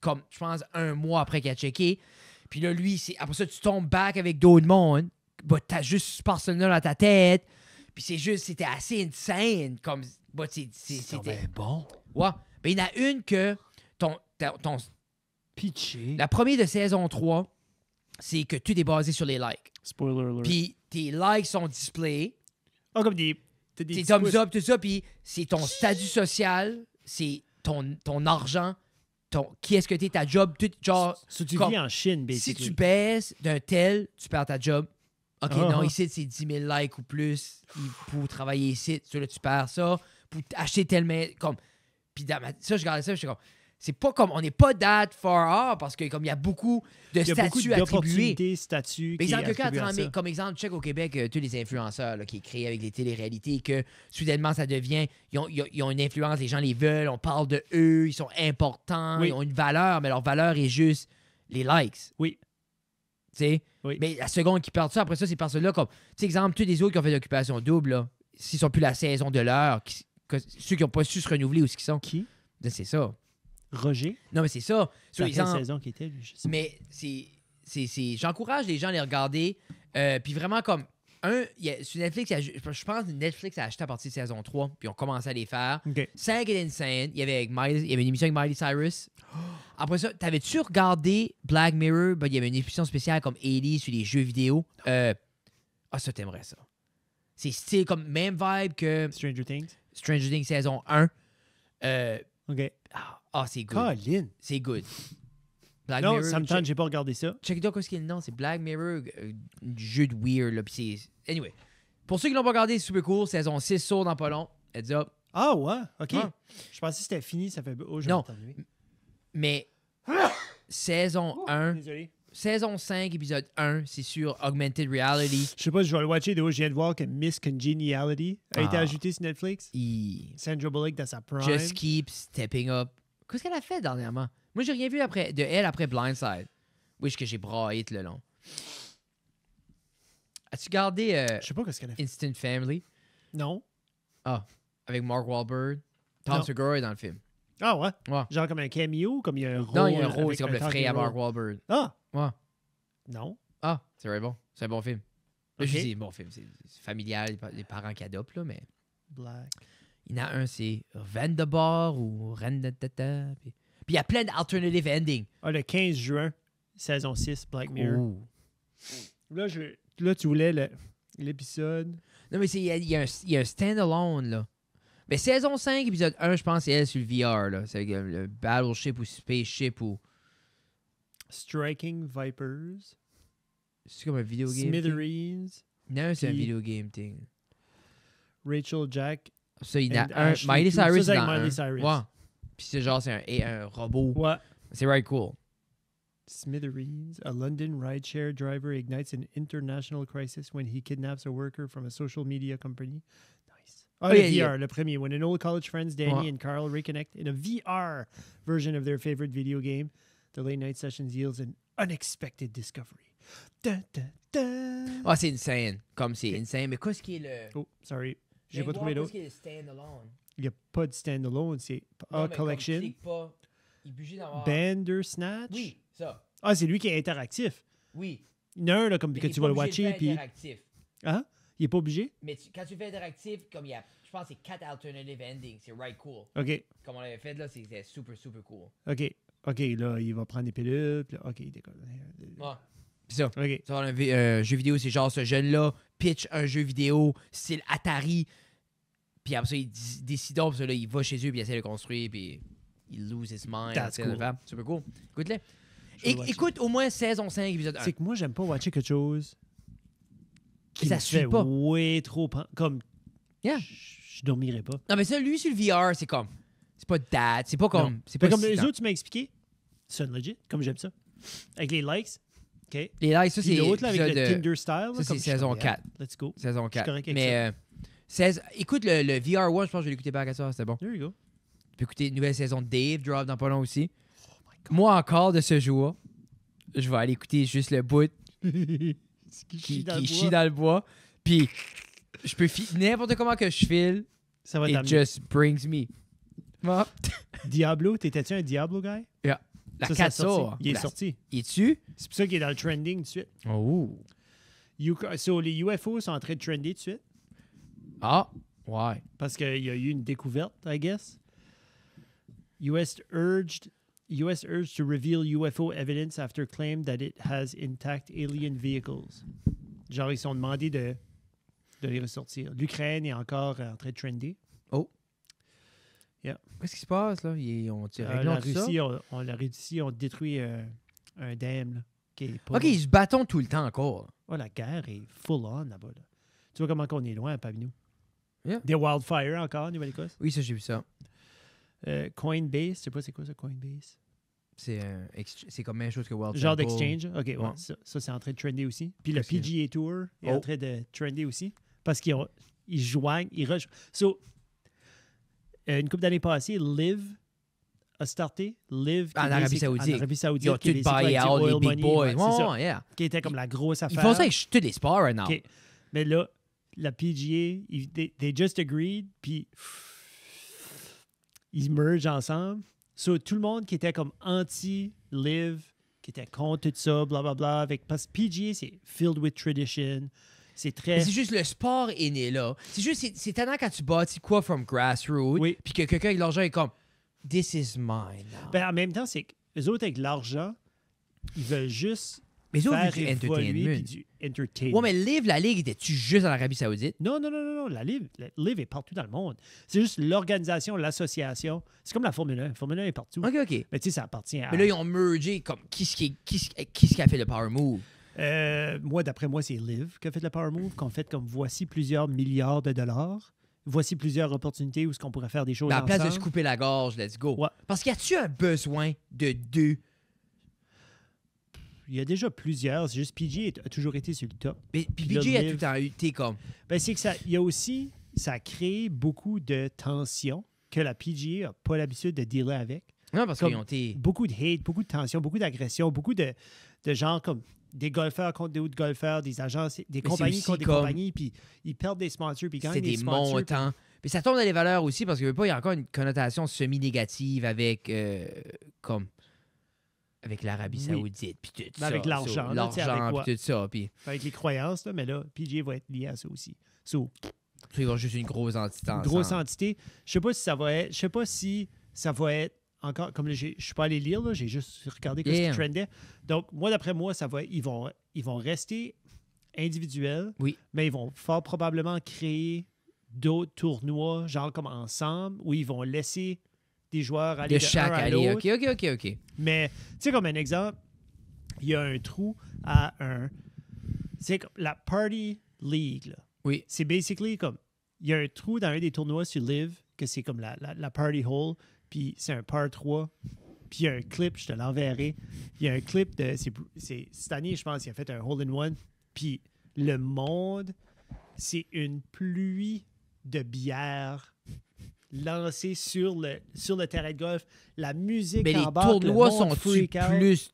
comme je pense, un mois après qu'il a checké. Puis là, lui, c'est après ça, tu tombes back avec d'autres monde. Bah, t'as juste ce personnage dans ta tête. Puis c'est juste, c'était assez insane. Comme, bah, c'était. bon. Ouais. Ben, il y en a une que ton. ton, La première de saison 3, c'est que tu est basé sur les likes. Spoiler alert. Puis tes likes sont display. Oh, ah, comme des. Tes thumbs up, tout ça. Puis c'est ton statut social, c'est ton, ton argent, qui est-ce que t'es, ta job, genre. Si tu vis en Chine, basically. Si tu baisses d'un tel, tu perds ta job. OK, ah, non, ah. ici, c'est 10 000 likes ou plus pour travailler ici. Tu, là, tu perds ça. Pour acheter tel... Comme, puis ça, je regardais ça, je suis comme, c'est pas comme on n'est pas that far off parce que comme il y a beaucoup de il y a statuts attribués. statuts. Mais exemple, cas comme exemple, check au Québec euh, tous les influenceurs qui créent avec les téléréalités et que soudainement ça devient ils ont, une influence, les gens les veulent, on parle de eux, ils sont importants, ils ont une valeur, mais leur valeur est juste les likes. Oui. Tu sais. Mais la seconde qui de ça, après ça, c'est parce que là comme, tu sais, exemple, tous les autres qui ont fait l'occupation double, s'ils sont plus la saison de l'heure, ceux qui n'ont pas su se renouveler ou ce qu'ils sont. Qui? Ben, c'est ça. Roger. Non, mais c'est ça. C'est la saison qui était, Mais c'est. J'encourage les gens à les regarder. Euh, puis vraiment, comme. Un, y a, sur Netflix, je pense que Netflix a acheté à partir de saison 3, puis on commencé à les faire. Okay. and Insane, il y avait une émission avec Miley Cyrus. Après ça, t'avais-tu regardé Black Mirror? Ben, il y avait une émission spéciale comme Ellie sur les jeux vidéo. Euh, ah, ça, t'aimerais ça. C'est style comme même vibe que. Stranger Things. Stranger Things saison 1. Euh, OK. Ah, ah, c'est good. C'est good. Black non, Mirror, ça me j'ai pas regardé ça. Check quest ce qu'il y a le nom, c'est Black Mirror, euh, jeu de weird, là, pis c'est... Anyway. Pour ceux qui l'ont pas regardé, c'est super cool, saison 6 Saut dans pas long. Heads up. Ah ouais? OK. Je pensais que c'était fini, ça fait... Oh, Non, mais ah! saison 1... Désolé saison 5, épisode 1, c'est sur Augmented Reality. Je sais pas si je vais le watcher, de je viens de voir que Miss Congeniality a été ah. ajoutée sur Netflix. Sandra Bullock dans sa prime. Just Keep Stepping Up. Qu'est-ce qu'elle a fait dernièrement? Moi, j'ai rien vu après, de elle après Blindside. Wish que j'ai braillé le long. As-tu gardé euh, je sais pas ce Instant Family? Non. Ah, avec Mark Wahlberg. Tom Segura est dans le film. Ah ouais? Genre comme un cameo, comme il y a un rôle. Non, il y a un rôle, c'est comme le frère à Mark Wahlberg. Ah! Ouais. Non. Ah, c'est vrai bon. C'est un bon film. je dis, bon film, c'est familial, les parents qui adoptent, là, mais. Black. Il y en a un, c'est Vandabar ou Rendatata. Puis... il y a plein d'alternative endings. Ah, le 15 juin, saison 6, Black Mirror. Là, je... là, tu voulais l'épisode. Non, mais il y a, y a un stand-alone, là. Mais ben, saison 5, épisode 1, je pense, c'est elle sur le VR. Là. C'est euh, le Battleship ou Spaceship ou. Striking Vipers. C'est comme un video game. Smithereens. Non, c'est un video game thing. Rachel Jack. Ça, il y a un. Miley Cyrus. c'est Ouais. Puis c'est genre, c'est un, robot. Ouais. C'est right cool. Smithereens, a London rideshare driver, ignites an international crisis when he kidnaps a worker from a social media company ah, oh, le VR, le premier. When an old college friends, Danny and Carl, reconnect in a VR version of their favorite video game, the late night sessions yields an unexpected discovery. Oh Ah, c'est insane. Comme c'est insane. Mais qu'est-ce qui est le. Oh, sorry. J'ai pas trouvé d'autre. Qu'est-ce qui est standalone? Il n'y a pas de standalone, c'est A Collection. Comme, pas, il Bandersnatch? Oui, ça. Ah, c'est lui qui est interactif. Oui. Non, là, comme que tu vas le watcher. Puis... Interactif. Hein? Il n'est pas obligé? Mais quand tu fais interactif, comme il y a, je pense que c'est quatre alternative endings, c'est right cool. OK. Comme on l'avait fait là, c'était super, super cool. OK. OK, là, il va prendre des pilules, OK, il décolle. Ouais. Tu ça. OK. ça un euh, jeu vidéo, c'est genre ce jeune-là pitch un jeu vidéo style Atari. Puis après ça, il décide, puis là, il va chez eux, puis il essaie de le construire, puis il lose his mind. C'est Super cool. Écoute-le. Écoute au moins saison 5, épisode 1. C'est que moi, j'aime pas watcher quelque chose qui ça me suit fait pas. Oui, trop... Comme, je dormirais pas. Non, mais ça, lui, sur le VR, c'est comme. C'est pas dad, c'est pas comme. C'est pas comme les autres, tu m'as expliqué. C'est legit, comme j'aime ça. Avec les likes. OK. Les likes, ça, c'est. les l'autre, là, avec le euh, Tinder style. ça, c'est comme saison 4. Let's go. Saison 4. Mais. euh, 16 écoute le, VR 1, je pense que je vais l'écouter pas à ça, c'était bon. Tu peux écouter une nouvelle saison de Dave Drop dans pas long aussi. Oh Moi encore de ce jour, je vais aller écouter juste le bout qui, chie dans le bois. Puis je peux filer n'importe comment que je file. Ça va It just brings me. Diablo, t'étais-tu un Diablo guy? Yeah. La ça, 4 Il est sorti. Il est C'est pour ça qu'il est dans le trending tout de suite. Oh. You... So, les UFO sont en train de trender tout de suite. Ah, ouais. Parce qu'il y a eu une découverte, I guess. US urged U.S. urged to reveal UFO evidence after claim that it has intact alien vehicles. Genre, ils sont demandés de, de les ressortir. L'Ukraine est encore euh, en train de trendy. Oh. Yeah. Qu'est-ce qui se passe, là? Ils ont tiré euh, la, Russie, on, on, la Russie, on détruit euh, un dam, là, qui est OK, ils se battent tout le temps encore. Oh, la guerre est full-on, là-bas. Là. Tu vois comment on est loin à Yeah. Des wildfires encore en Nouvelle-Écosse. Oui, ça, j'ai vu ça. Euh, Coinbase, je sais pas c'est quoi ça, Coinbase? C'est c'est comme même chose que World Genre d'exchange, OK, ouais. ça, ça c'est en train de trender aussi. Puis le PGA Tour est en oh. train de trender aussi parce qu'ils ils joignent, ils rejoignent. So, euh, une couple d'années passées, Live a starté. Live en Arabie Saoudite. En Arabie Saoudite. Ils tout buy out, les big boys. Ouais, yeah. Qui était comme la grosse affaire. Ils font ça avec tous les sports maintenant. Hein, Mais là, la PGA, ils, they, just agreed, puis ils mergent ensemble. So, tout le monde qui était comme anti-live, qui était contre tout ça, bla bla, bla, avec, parce que PGA, c'est filled with tradition. C'est très. C'est juste le sport est né là. C'est juste, c'est étonnant quand tu bâtis quoi from grassroots, puis que quelqu'un avec l'argent est comme, this is mine. Hein. Ben, en même temps, c'est que les autres avec l'argent, ils veulent juste mais c'est au du entertainment. Du entertainment. Ouais, mais Live, la Ligue, était-tu juste en Arabie Saoudite? Non, non, non, non, non. La Live, est partout dans le monde. C'est juste l'organisation, l'association. C'est comme la Formule 1. La Formule 1 est partout. OK, OK. Mais tu sais, ça appartient à. Mais là, ils ont mergé comme qui ce qui, qui, qui a fait le Power Move? Euh, moi, d'après moi, c'est Live qui a fait le Power Move, qu'on fait comme voici plusieurs milliards de dollars voici plusieurs opportunités où ce qu'on pourrait faire des choses. Ben, à la place de se couper la gorge, let's go. Parce quas tu un besoin de deux il y a déjà plusieurs. C'est juste PG a toujours été sur le top. puis PG a tout le temps t'es comme. Ben, c'est que ça, il y a aussi, ça a créé beaucoup de tensions que la PG n'a pas l'habitude de dealer avec. Non, parce qu'ils ont été. Beaucoup de hate, beaucoup de tensions, beaucoup d'agressions, beaucoup de, gens comme des golfeurs contre des autres golfeurs, des agences, des compagnies contre des compagnies, puis ils perdent des sponsors, puis gagnent des, sponsors. C'est des montants. Puis ça tombe dans les valeurs aussi, parce qu'il y a encore une connotation semi-négative avec. Euh, comme avec l'Arabie Saoudite, puis tout ça. Avec l'argent, puis tout ça. Avec les croyances, mais là, PJ va être lié à ça aussi. ils vont juste une grosse entité. Une grosse entité. Je sais pas si ça va être. Je sais pas si ça va être encore. Comme je suis pas allé lire, j'ai juste regardé ce qui trendait. Donc, moi, d'après moi, ça va. Ils vont, ils vont rester individuels. Mais ils vont fort probablement créer d'autres tournois, genre comme ensemble, où ils vont laisser des joueurs aller de, de chaque aller. OK, OK, OK, Mais, tu sais, comme un exemple, il y a un trou à un. C'est comme la Party League. Oui. C'est basically comme. Il y a un trou dans un des tournois sur Live, que c'est comme la, la, Party Hole, puis c'est un par 3. Puis il y a un clip, je te l'enverrai. Il y a un clip de. c'est c'est cette année, je pense, il a fait un hole-in-one. Puis le monde, c'est une pluie de bière lancé sur le, sur le terrain de golf. La musique Mais les tournois sont plus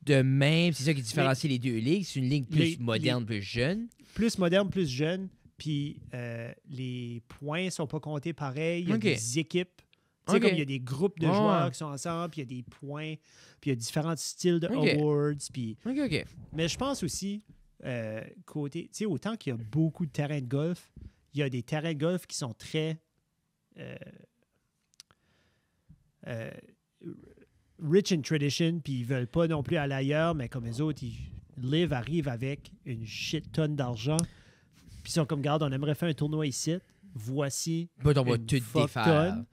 de même. C'est ça qui différencie les, deux ligues. C'est une ligue plus moderne, plus jeune. Plus moderne, plus jeune. Puis euh, les points sont pas comptés pareil. Il y a des équipes. il y a des groupes de joueurs qui sont ensemble, puis il y a des points, puis il y a différents styles de awards. Mais je pense aussi, euh, côté, tu sais, autant qu'il y a beaucoup de terrains de golf, il y a des terrains de golf qui sont très euh, euh, rich in tradition, puis ils veulent pas non plus aller ailleurs, mais comme les autres, ils live arrive avec une shit tonne d'argent. Puis ils sont comme, garde, on aimerait faire un tournoi ici. Voici. une on va mm.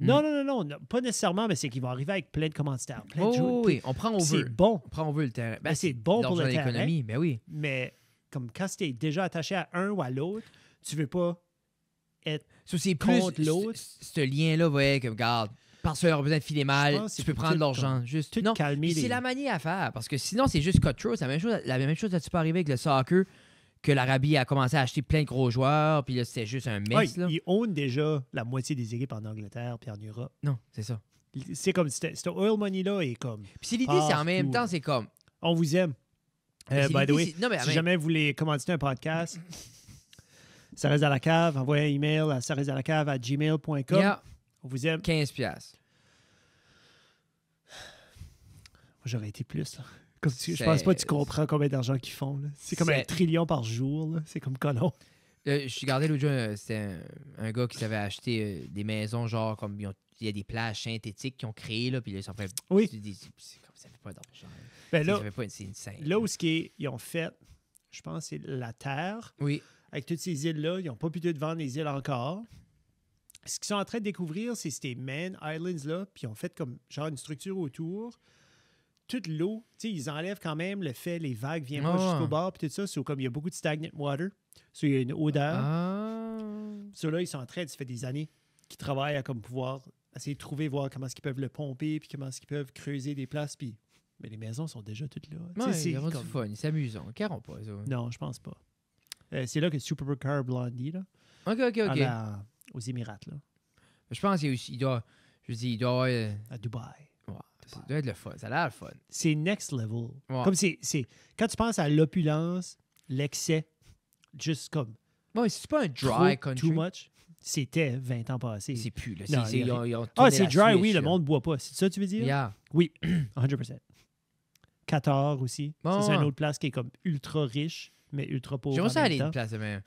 Non, non, non, non, pas nécessairement, mais c'est qu'ils vont arriver avec plein de commanditaires, plein de oh, joueurs. Oui, on prend, on veut. C'est bon. prend, on veut le terrain. Ben, ben, c'est bon pour le terrain. mais ben oui. Mais comme quand tu es déjà attaché à un ou à l'autre, tu veux pas être contre l'autre. Ce lien-là vous voyez, comme, regarde, parce que leur besoin de filer mal, tu peux prendre l'argent. Juste non, C'est la manière à faire parce que sinon c'est juste cut C'est la même chose. La même chose, avec le soccer que l'Arabie a commencé à acheter plein de gros joueurs, puis là, c'était juste un mess. là. Ils ownent déjà la moitié des équipes en Angleterre puis en Europe. Non, c'est ça. C'est comme, cet oil money-là est comme... Puis l'idée, c'est en même temps, c'est comme... On vous aime. Euh, by the way, si jamais vous voulez commander un podcast, ça reste à la cave, envoyez un email à ça à la gmail.com. On vous aime. 15 pièces. j'aurais été plus. Je je pense pas que tu comprends combien d'argent qu'ils font. C'est comme un trillion par jour. C'est comme colon. Euh, je regardais l'autre jour, euh, c'était un, gars qui s'avait acheter euh, des maisons, genre, comme il y a des plages synthétiques qu'ils ont créé, là, puis là, ils sont fait. Oui. c'est comme ça fait pas d'argent. Ben là, où ce qu'ils ils ont fait, je pense, c'est la Terre. Oui. Avec toutes ces îles-là, ils n'ont pas pu te vendre les îles encore. Ce qu'ils sont en train de découvrir, c'est ces Man islands-là, puis ils ont fait comme, genre, une structure autour toute l'eau, ils enlèvent quand même le fait, les vagues viennent pas ah. jusqu'au bord, puis tout ça. C'est comme il y a beaucoup de stagnant water. Il y a une odeur. Ceux-là, ah. ils sont en train, ça fait des années, qui travaillent à comme pouvoir essayer de trouver, voir comment est-ce qu'ils peuvent le pomper, puis comment est-ce qu'ils peuvent creuser des places, puis. Mais les maisons sont déjà toutes là. c'est fun, c'est amusant. pas, Non, je pense pas. Euh, c'est là que Supercar Blondie, là. OK, OK, OK. aux Émirats, là. Je pense qu'il doit. Je dis, il doit. Euh, à Dubaï. Ça doit être le fun. Ça a l'air le fun. C'est next level. Comme c'est, Quand tu penses à l'opulence, l'excès, juste comme. Ouais, c'est pas un dry country. Too much. C'était 20 ans passés. C'est plus, là. ah, c'est dry, oui, le monde ne boit pas. C'est ça que tu veux dire? Oui, 100%. Qatar aussi. c'est une oh. autre place qui est comme ultra riche, mais ultra pauvre. J'aimerais ça aller une place Mais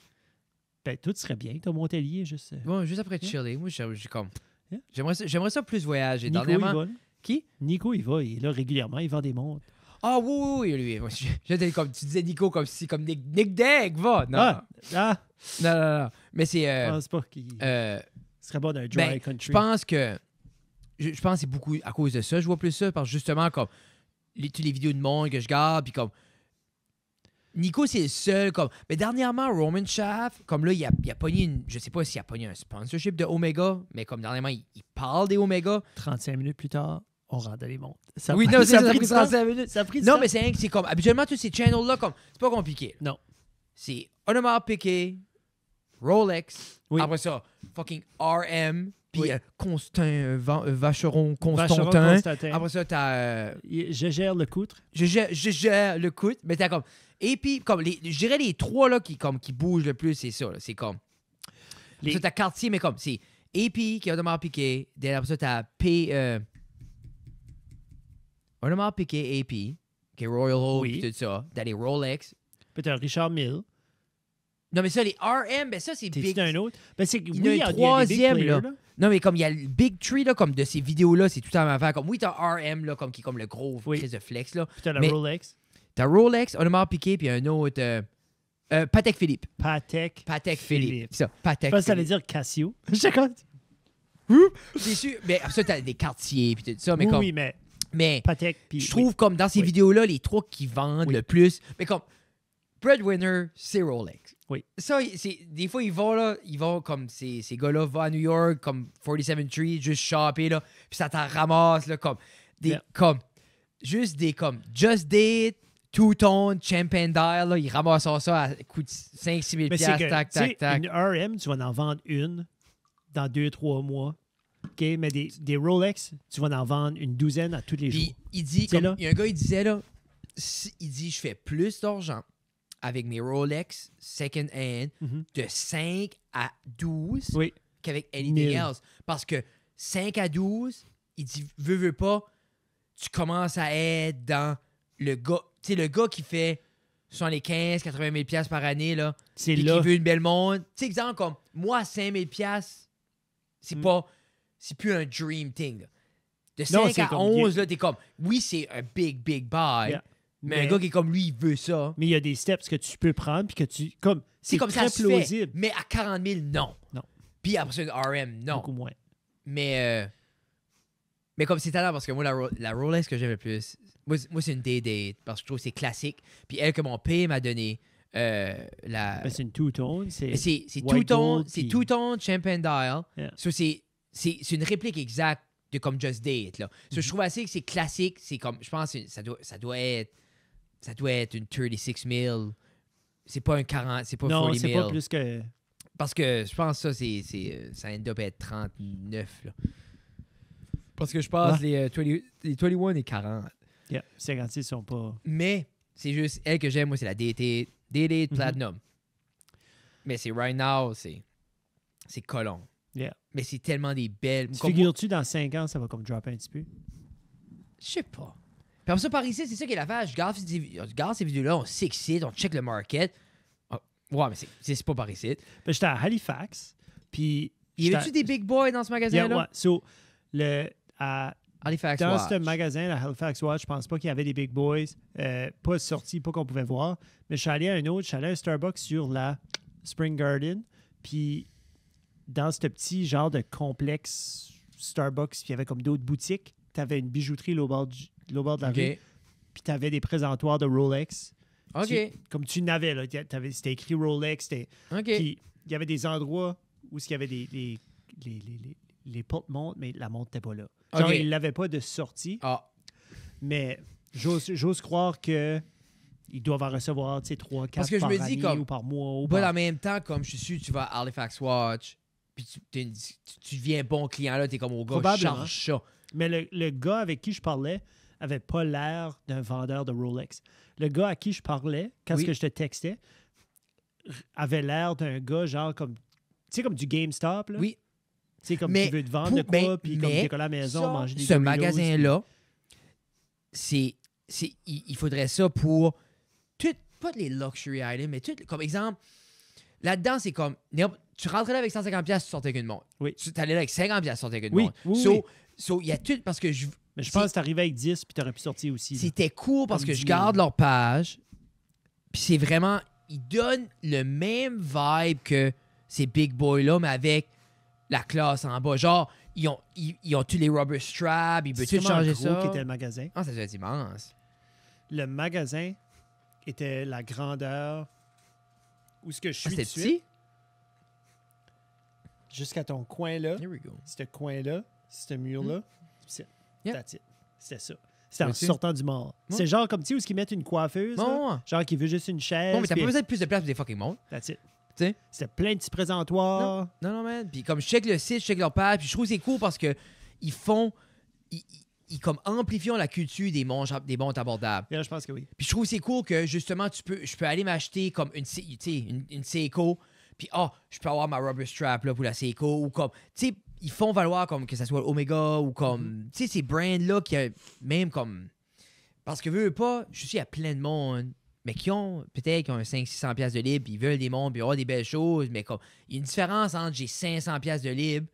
Ben, tout serait bien. T'as Montpellier, juste. Bon, euh, juste après de Moi, J'aimerais ça, j'aimerais ça plus voyager. Nico Dernièrement, qui? Nico, il va, il est là régulièrement, il vend des montres. Ah oui, oui, oui, lui. je, comme, tu disais Nico comme si, comme Nick, Nick Degg, va. Non. Ah, ah. Non, non, non. Mais c'est. Euh, je pense pas qu'il euh, serait bon d'un dry ben, country. Je pense que. Je, pense c'est beaucoup à cause de ça. Je vois plus ça parce justement, comme. Les, toutes les vidéos de monde que je garde, puis comme. Nico, c'est le seul. Comme, mais dernièrement, Roman Shaft, comme là, il a, il a pogné une. Je sais pas s'il a pogné un sponsorship de Omega, mais comme dernièrement, il, il parle des Omega. 35 minutes plus tard on rentre les montres. Ça oui, non, ça, ça, a pris 35 minutes. Ça a pris non, mais c'est un... que c'est comme. Habituellement, tous ces channels-là, comme. C'est pas compliqué. Non. C'est Audemars Piquet, Rolex. Oui. Après ça, fucking RM. Puis euh, Constant, euh, euh, Vacheron, Constantin. Vacheron, Constantin. Après ça, t'as. je gère le coutre. Je gère, je gère le coutre. Mais t'as comme. Et puis, comme, les, je dirais les trois là, qui, comme, qui bougent le plus, c'est ça. C'est comme. Après ça, t'as Cartier, mais comme. C'est AP qui est Audemars Piqué. Après ça, t'as P. Onomar Piquet AP, qui Royal Oak et tout ça. T'as les Rolex. Puis t'as Richard Mille. Non, mais ça, les RM, ben ça, c'est tes big. autre? Ben, c'est troisième, là. Non, mais comme il y a le Big Tree, là, comme de ces vidéos-là, c'est tout en avant. Comme, oui, t'as RM, là, comme, qui comme le gros Oui. de flex, là. Puis t'as la Rolex. T'as Rolex, Audemars Piquet, puis un autre. Euh, euh, Patek Philippe. Patek. Patek Philippe. Ça, Patek ça veut dire Casio. Je J'ai Mais après ça, t'as des quartiers, puis tout ça. Mais comme. oui, mais mais je trouve comme dans ces vidéos-là, les trucs qui vendent le plus. Mais comme Breadwinner, c'est Rolex. Oui. Ça, c'est, des fois, ils vont là, ils vont comme ces, ces gars-là vont à New York, comme 47 Tree, juste shopper, là, puis ça t'en ramasse, là, comme des, comme, juste des, comme, Just Date, Two-Tone, Champagne Dial, là, ils ramassent ça à coût 5-6 000 tac, tac, tac. Une RM, tu vas en vendre une dans 2-3 mois OK, mais des, Rolex, tu vas en vendre une douzaine à tous les jours. Il dit, comme, y a un gars, il disait, là, il dit, je fais plus d'argent avec mes Rolex second hand mhm. de 5 à 12 qu'avec anything else. Parce que 5 à 12, il dit, veux, veux pas, tu commences à être dans le gars, tu sais, le gars qui fait sont les 15, 80 000 pièces par année, là. C'est qui veut une belle monde. Tu sais, exemple, comme, moi, 5 000 pièces, c'est mm. pas c'est plus un dream thing. De 5 à 11, là, t'es comme, oui, c'est un big, big buy. Mais, un gars qui est comme lui, il veut ça. Mais il y a des steps que tu peux prendre, puis que tu. Comme, c'est comme très ça plausible. mais à 40 000, non. Non. Puis après ça, une RM, non. Beaucoup moins. Mais. Euh, mais comme c'est l'heure, parce que moi, la, la Rolex que j'aime le plus, moi, c'est une DD, date parce que je trouve que c'est classique. Puis elle que mon père m'a donné euh, la. Ben, c'est une two C'est two-tone, c'est two-tone, champagne dial. Yeah. c'est c'est une réplique exacte de comme Just Date. Là. je mhm. trouve assez que c'est classique. C'est comme, je pense, ça doit, ça doit être, ça doit être une 36 000. C'est pas un 40, c'est pas non, c'est pas plus que. Parce que je pense que ça, c'est, euh, ça end up être 39. Parce que je pense que les, 21 euh, et 40. Yeah, 56 sont pas. Mais c'est juste elle que j'aime, moi, c'est la DT, DT mhm. Platinum. Mais c'est Right Now, c'est, c'est mais c'est tellement des belles. Tu figures-tu dans 5 ans, ça va comme dropper un petit peu? Je sais pas. Puis ça, par ici, c'est ça qui est l'affaire. Je garde, ces vidéos-là, on s'excite, on check le market. Ah, ouais, mais c'est pas par ici. Ben, j'étais à Halifax, puis... Y avait-tu des big boys dans ce magasin-là? Yeah, ouais. le, à, Halifax dans ce magasin, à Halifax Watch, je pense pas qu'il y avait des big boys. Euh, pas sortis, pas qu'on pouvait voir. Mais je allé à un autre, je allé à un Starbucks sur la Spring Garden, puis dans ce petit genre de complexe Starbucks, puis il y avait comme d'autres boutiques, tu avais une bijouterie au bord, de la rue, puis tu avais des présentoirs de Rolex. OK. comme tu n'avais, là. C'était écrit Rolex. Puis il y avait des endroits où il y avait des, les, les, les, mais la montre n'était pas là. Genre, il pas de sortie. Ah. Mais j'ose croire que ils doivent en recevoir, tu sais, 3, 4 que par je me dis, ou par mois. Ou en même temps, comme je suis sûr, tu vas à Halifax Watch, tu, deviens bon client là, t'es comme au gars, change ça. Mais le, gars avec qui je parlais avait pas l'air d'un vendeur de Rolex. Le gars à qui je parlais, quand que je te textais, avait l'air d'un gars genre comme, tu sais, comme du GameStop. Là. Oui. Tu sais, comme tu veux te vendre de quoi, ben, puis comme décoller à la maison, manger des Ce magasin-là, c'est, il, faudrait ça pour, pas les luxury items, mais comme exemple, là-dedans, c'est comme, tu rentrais là avec 150$, tu sortais une montre. Oui. Tu allais là avec 50$, tu sortais qu'une oui, montre. il y a tout. Parce que je. Mais je pense que t'arrivais avec 10 puis t'aurais pu sortir aussi. C'était court parce que je garde leur page. Puis c'est vraiment. Ils donnent le même vibe que ces big boys-là, mais avec la classe en bas. Genre, ils ont, ils, ont tous les rubber straps, ils veulent tout changer ça. qui le magasin. Ah, ça immense. Le magasin était la grandeur où ce que je ah, suis. Ah, c'était petit? jusqu'à ton coin là. Here we go. Ce coin là, ce mur là. C'est yep. C'était ça. C'est en sortant du mort. C'est genre comme, tu sais, où ils mettent une coiffeuse. Genre qui veut juste une chaise. Bon, mais t'as pas besoin de plus de place pour des fucking monde. That's it. C'était plein de petits présentoirs. Non, non, man. Puis comme je check le site, je check leur page, puis je trouve c'est cool parce que ils font. Ils, comme amplifiant la culture des bons, des abordables. Yeah, je pense que oui. Puis je trouve c'est cool que justement, tu peux, je peux aller m'acheter comme une, une, une Seiko puis oh, je peux avoir ma rubber strap pour la Seiko ou comme tu sais, ils font valoir comme que ça soit Omega ou comme mm-hmm. tu sais ces brands là qui même comme parce que veux pas, je suis à plein de monde mais qui ont peut-être qui ont 5 600 pièces de libre, ils veulent des montres, puis ils ont des belles choses, mais comme il y a une différence entre j'ai 500 pièces de libre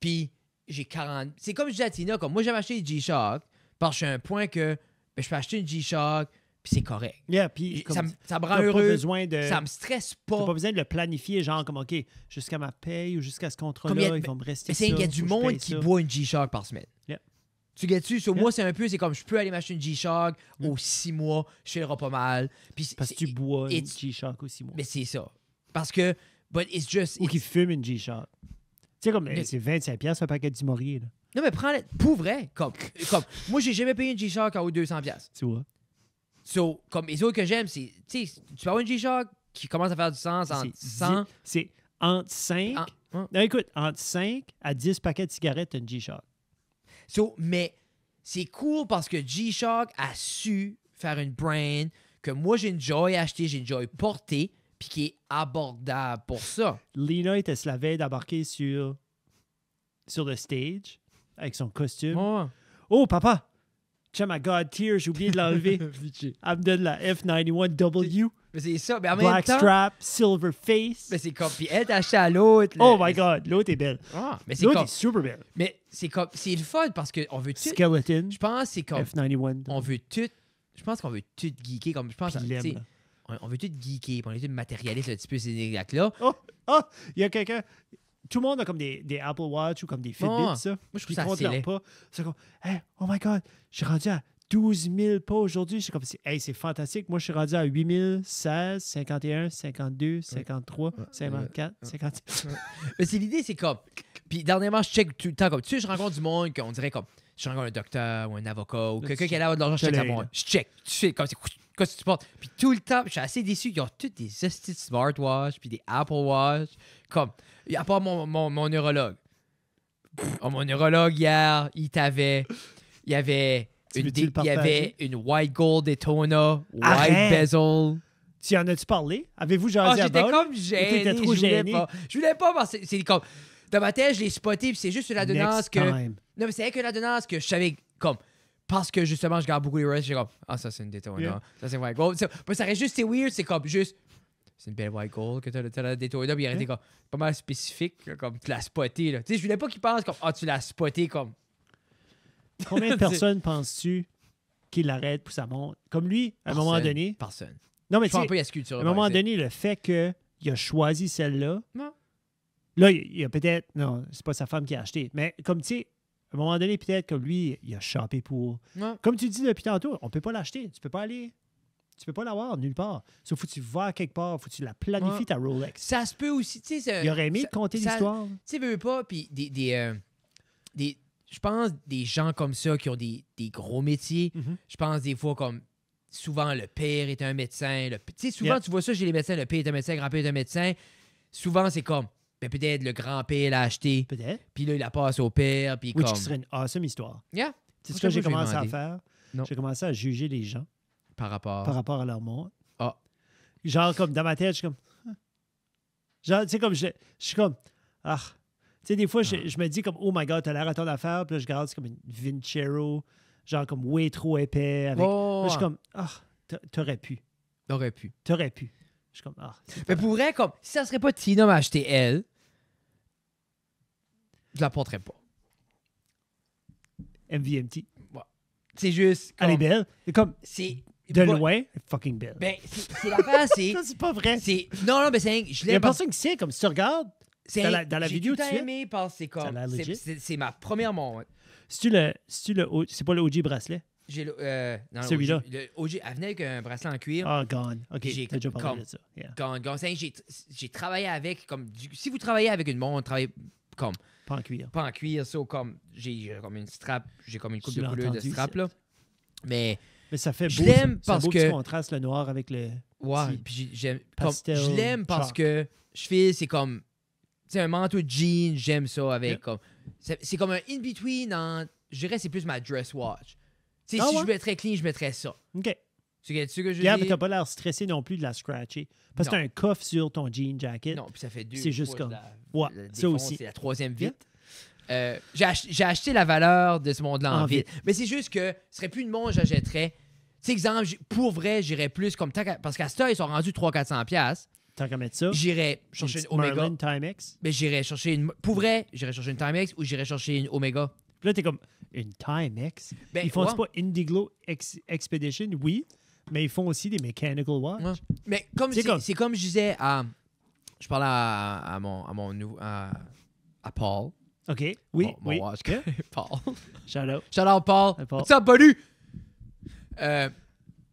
puis j'ai 40. C'est comme je disais Tina comme moi j'ai acheté une G-Shock parce que je à un point que ben, je peux acheter une G-Shock puis c'est correct. Yeah, puis ça, me rend heureux. ça me stresse pas. T'as pas besoin de le planifier, genre comme, OK, jusqu'à ma paye ou jusqu'à ce contrat-là, ils vont me rester Mais il y a du monde qui boit une G-Shock par semaine. Yeah. Tu gagnes-tu? Sur moi, c'est un peu, c'est comme, je peux aller m'acheter une G-Shock au mm. aux six mois, je serai pas mal. Puis, Parce que tu bois une G-Shock au six mois. Mais c'est ça. Parce que, but it's just... Ou qu'il fume une G-Shock. Tu sais, comme, c'est 25$ un paquet d'imorier, là. Non, mais prends Pour vrai, comme. comme moi, j'ai jamais payé une G-Shock à haut 200$. Tu vois. So, comme les autres que j'aime, c'est. Tu peux avoir une G-Shock qui commence à faire du sens entre 100. C'est entre 5. Ah, écoute, entre 5 à 10 paquets de cigarettes, une G-Shock. So, mais c'est cool parce que G-Shock a su faire une brand que moi j'ai une joie acheter, j'ai une joie porter, puis qui est abordable pour ça. Lina était la veille d'embarquer sur, sur le stage avec son costume. oh papa, Chum, I God, tears, j'ai oublié de l'enlever. Elle me la F91W. Mais c'est ça, mais en Black Strap, Silver Face. Mais c'est comme. Puis elle t'achète à l'autre. Oh my god, l'autre est belle. Ah, mais c'est l'autre comme... est super belle. Mais c'est comme. C'est le fun parce qu'on veut tout. Skeleton. Je pense c'est comme. F91. On veut tout. Je pense qu'on veut tout geeker. Comme je pense. On, veut tout geeker. On est tout matérialiste, un petit peu, ces là Oh, oh, il y a quelqu'un tout le monde a comme des, des Apple Watch ou comme des Fitbit, ça. Moi, je trouve ça assez pas. C'est comme, hey, oh my God, je suis rendu à 12 000 pas aujourd'hui. Je suis comme, hey, c'est fantastique. Moi, je suis rendu à 8 16, 51, 52, 53, 54, 55. 56. Mais c'est l'idée, c'est comme. Puis dernièrement, je check tout le temps. Comme, tu sais, je rencontre du monde qu'on dirait comme. Je rencontre un docteur ou un avocat ou quelqu'un qui a de l'argent, je check Je check. Tu sais, comme c'est quoi tu portes? Puis tout le temps, je suis assez déçu. y ont toutes des de smartwatch, puis des Apple Watch. Comme, à part mon, mon, mon neurologue. Oh, mon neurologue, hier, il t'avait. Il y avait. Une il y avait une White Gold Daytona, White Bezel. Tu en as-tu parlé? Avez-vous jasé oh, J'étais comme gêné. trop je voulais Pas. Je voulais pas parce c'est comme... Dans ma tête, je l'ai spoté, puis c'est juste la adonnance que... Time. Non, mais c'est avec la adonnance que je savais comme parce que justement, je garde beaucoup les restes, j'ai comme, ah, ça, c'est une Daytona. Ça, c'est White Gold. ça reste juste, c'est weird, c'est comme juste, c'est une belle White Gold que t'as la Daytona. Puis il était comme, pas mal spécifique, comme, tu l'as spoté. Tu sais, je voulais pas qu'il pense comme, ah, tu l'as spoté, comme. Combien de personnes penses-tu qu'il l'arrête pour sa montre? Comme lui, à un moment donné. Personne. Non, mais tu un à un moment donné, le fait qu'il a choisi celle-là. Non. Là, il y a peut-être. Non, c'est pas sa femme qui a acheté. Mais comme tu sais, à un moment donné, peut-être que lui, il a chopé pour. Comme tu dis depuis tantôt, on ne peut pas l'acheter. Tu peux pas aller. Tu peux pas l'avoir nulle part. Sauf faut que tu vois quelque part, faut que tu la planifies ta Rolex. Ça se peut aussi, tu Il aurait aimé te compter l'histoire. Tu veux pas, euh, je pense des gens comme ça qui ont des, gros métiers, mhm. je pense des fois comme souvent le père est un médecin. souvent, tu vois ça chez les médecins, le père est un médecin, le grand-père est un médecin. Souvent, c'est comme mais ben, peut-être le grand-père l'a acheté. Peut-être. Puis là, il la passe au père. Puis Which serait une awesome histoire. Yeah. C'est ce que j'ai commencé à faire. J'ai commencé à juger les gens. Par rapport. Par rapport à leur monde. Ah. Genre, comme dans ma tête, je suis comme. Genre, tu sais, comme je, je suis comme. Ah. Tu sais, des fois, je, ah. me dis comme, oh my god, t'as l'air à ton affaire. Puis je regarde, c'est comme une Vincero, genre comme way trop épais. je suis comme, ah, t'aurais pu. T'aurais pu. T'aurais pu. Je suis comme, ah. Mais pourrait comme, si ça serait pas Tina m'a acheté elle, je la porterai pas. MVMT. C'est juste. Comme, Elle est belle. C'est comme. C'est. De loin, fucking belle. Ben, c'est l'affaire, c'est. c'est pas vrai. C'est, non, non, mais ben, c'est. Je Il y a personne qui sait, comme si tu regardes dans la, dans la vidéo. tu aimé parce que c'est comme. C'est ma première montre. C'est-tu le. C'est-tu le. C'est pas le OG bracelet? J'ai le. Euh, Celui-là. Le OG. Elle venait avec un bracelet en cuir. Ah, oh, gone. Ok. J'ai déjà parlé de ça. Gone, J'ai travaillé avec. comme Si vous travaillez avec une montre, travaillez comme. Pas en cuir. Pas en cuir, ça, comme, j'ai comme une strap, j'ai comme une coupe de couleur de strap, là. Mais, ça fait beau, je que... contraste, le noir avec le j'aime... je l'aime parce que je fais, c'est comme... C'est un manteau de jean, j'aime ça avec... comme C'est comme un in-between en... Je dirais c'est plus ma dress watch. Tu sais, ah si je mettrais clean, je mettrais ça. OK. Tu sais que je t'as pas l'air stressé non plus de la scratcher. Parce que t'as un coffre sur ton jean jacket. Non, puis ça fait deux. C'est juste comme. Ouais, ça aussi. C'est la troisième vite. Euh, j'ai, acheté la valeur de ce monde-là en, Mais c'est juste que ce serait plus une montre, j'achèterais. Tu sais, exemple, pour vrai, j'irais plus comme. Parce qu'à ce ils sont rendus 300-400$. Tant qu'à mettre ça. J'irais chercher une, Omega. Timex. Mais j'irais chercher une. Pour vrai, j'irais chercher une Timex ou j'irais chercher une Omega. Puis là, t'es comme. Une Timex ben, Ils font ouais. pas Indiglo Expedition, oui mais ils font aussi des mechanical watch. Mais comme c'est comme... comme... je disais à. Je parlais à, mon, à, mon à, à Paul. OK. Oui. Mon, watch. Paul. Shout out. Shout out, Paul. ça What's up, lu euh,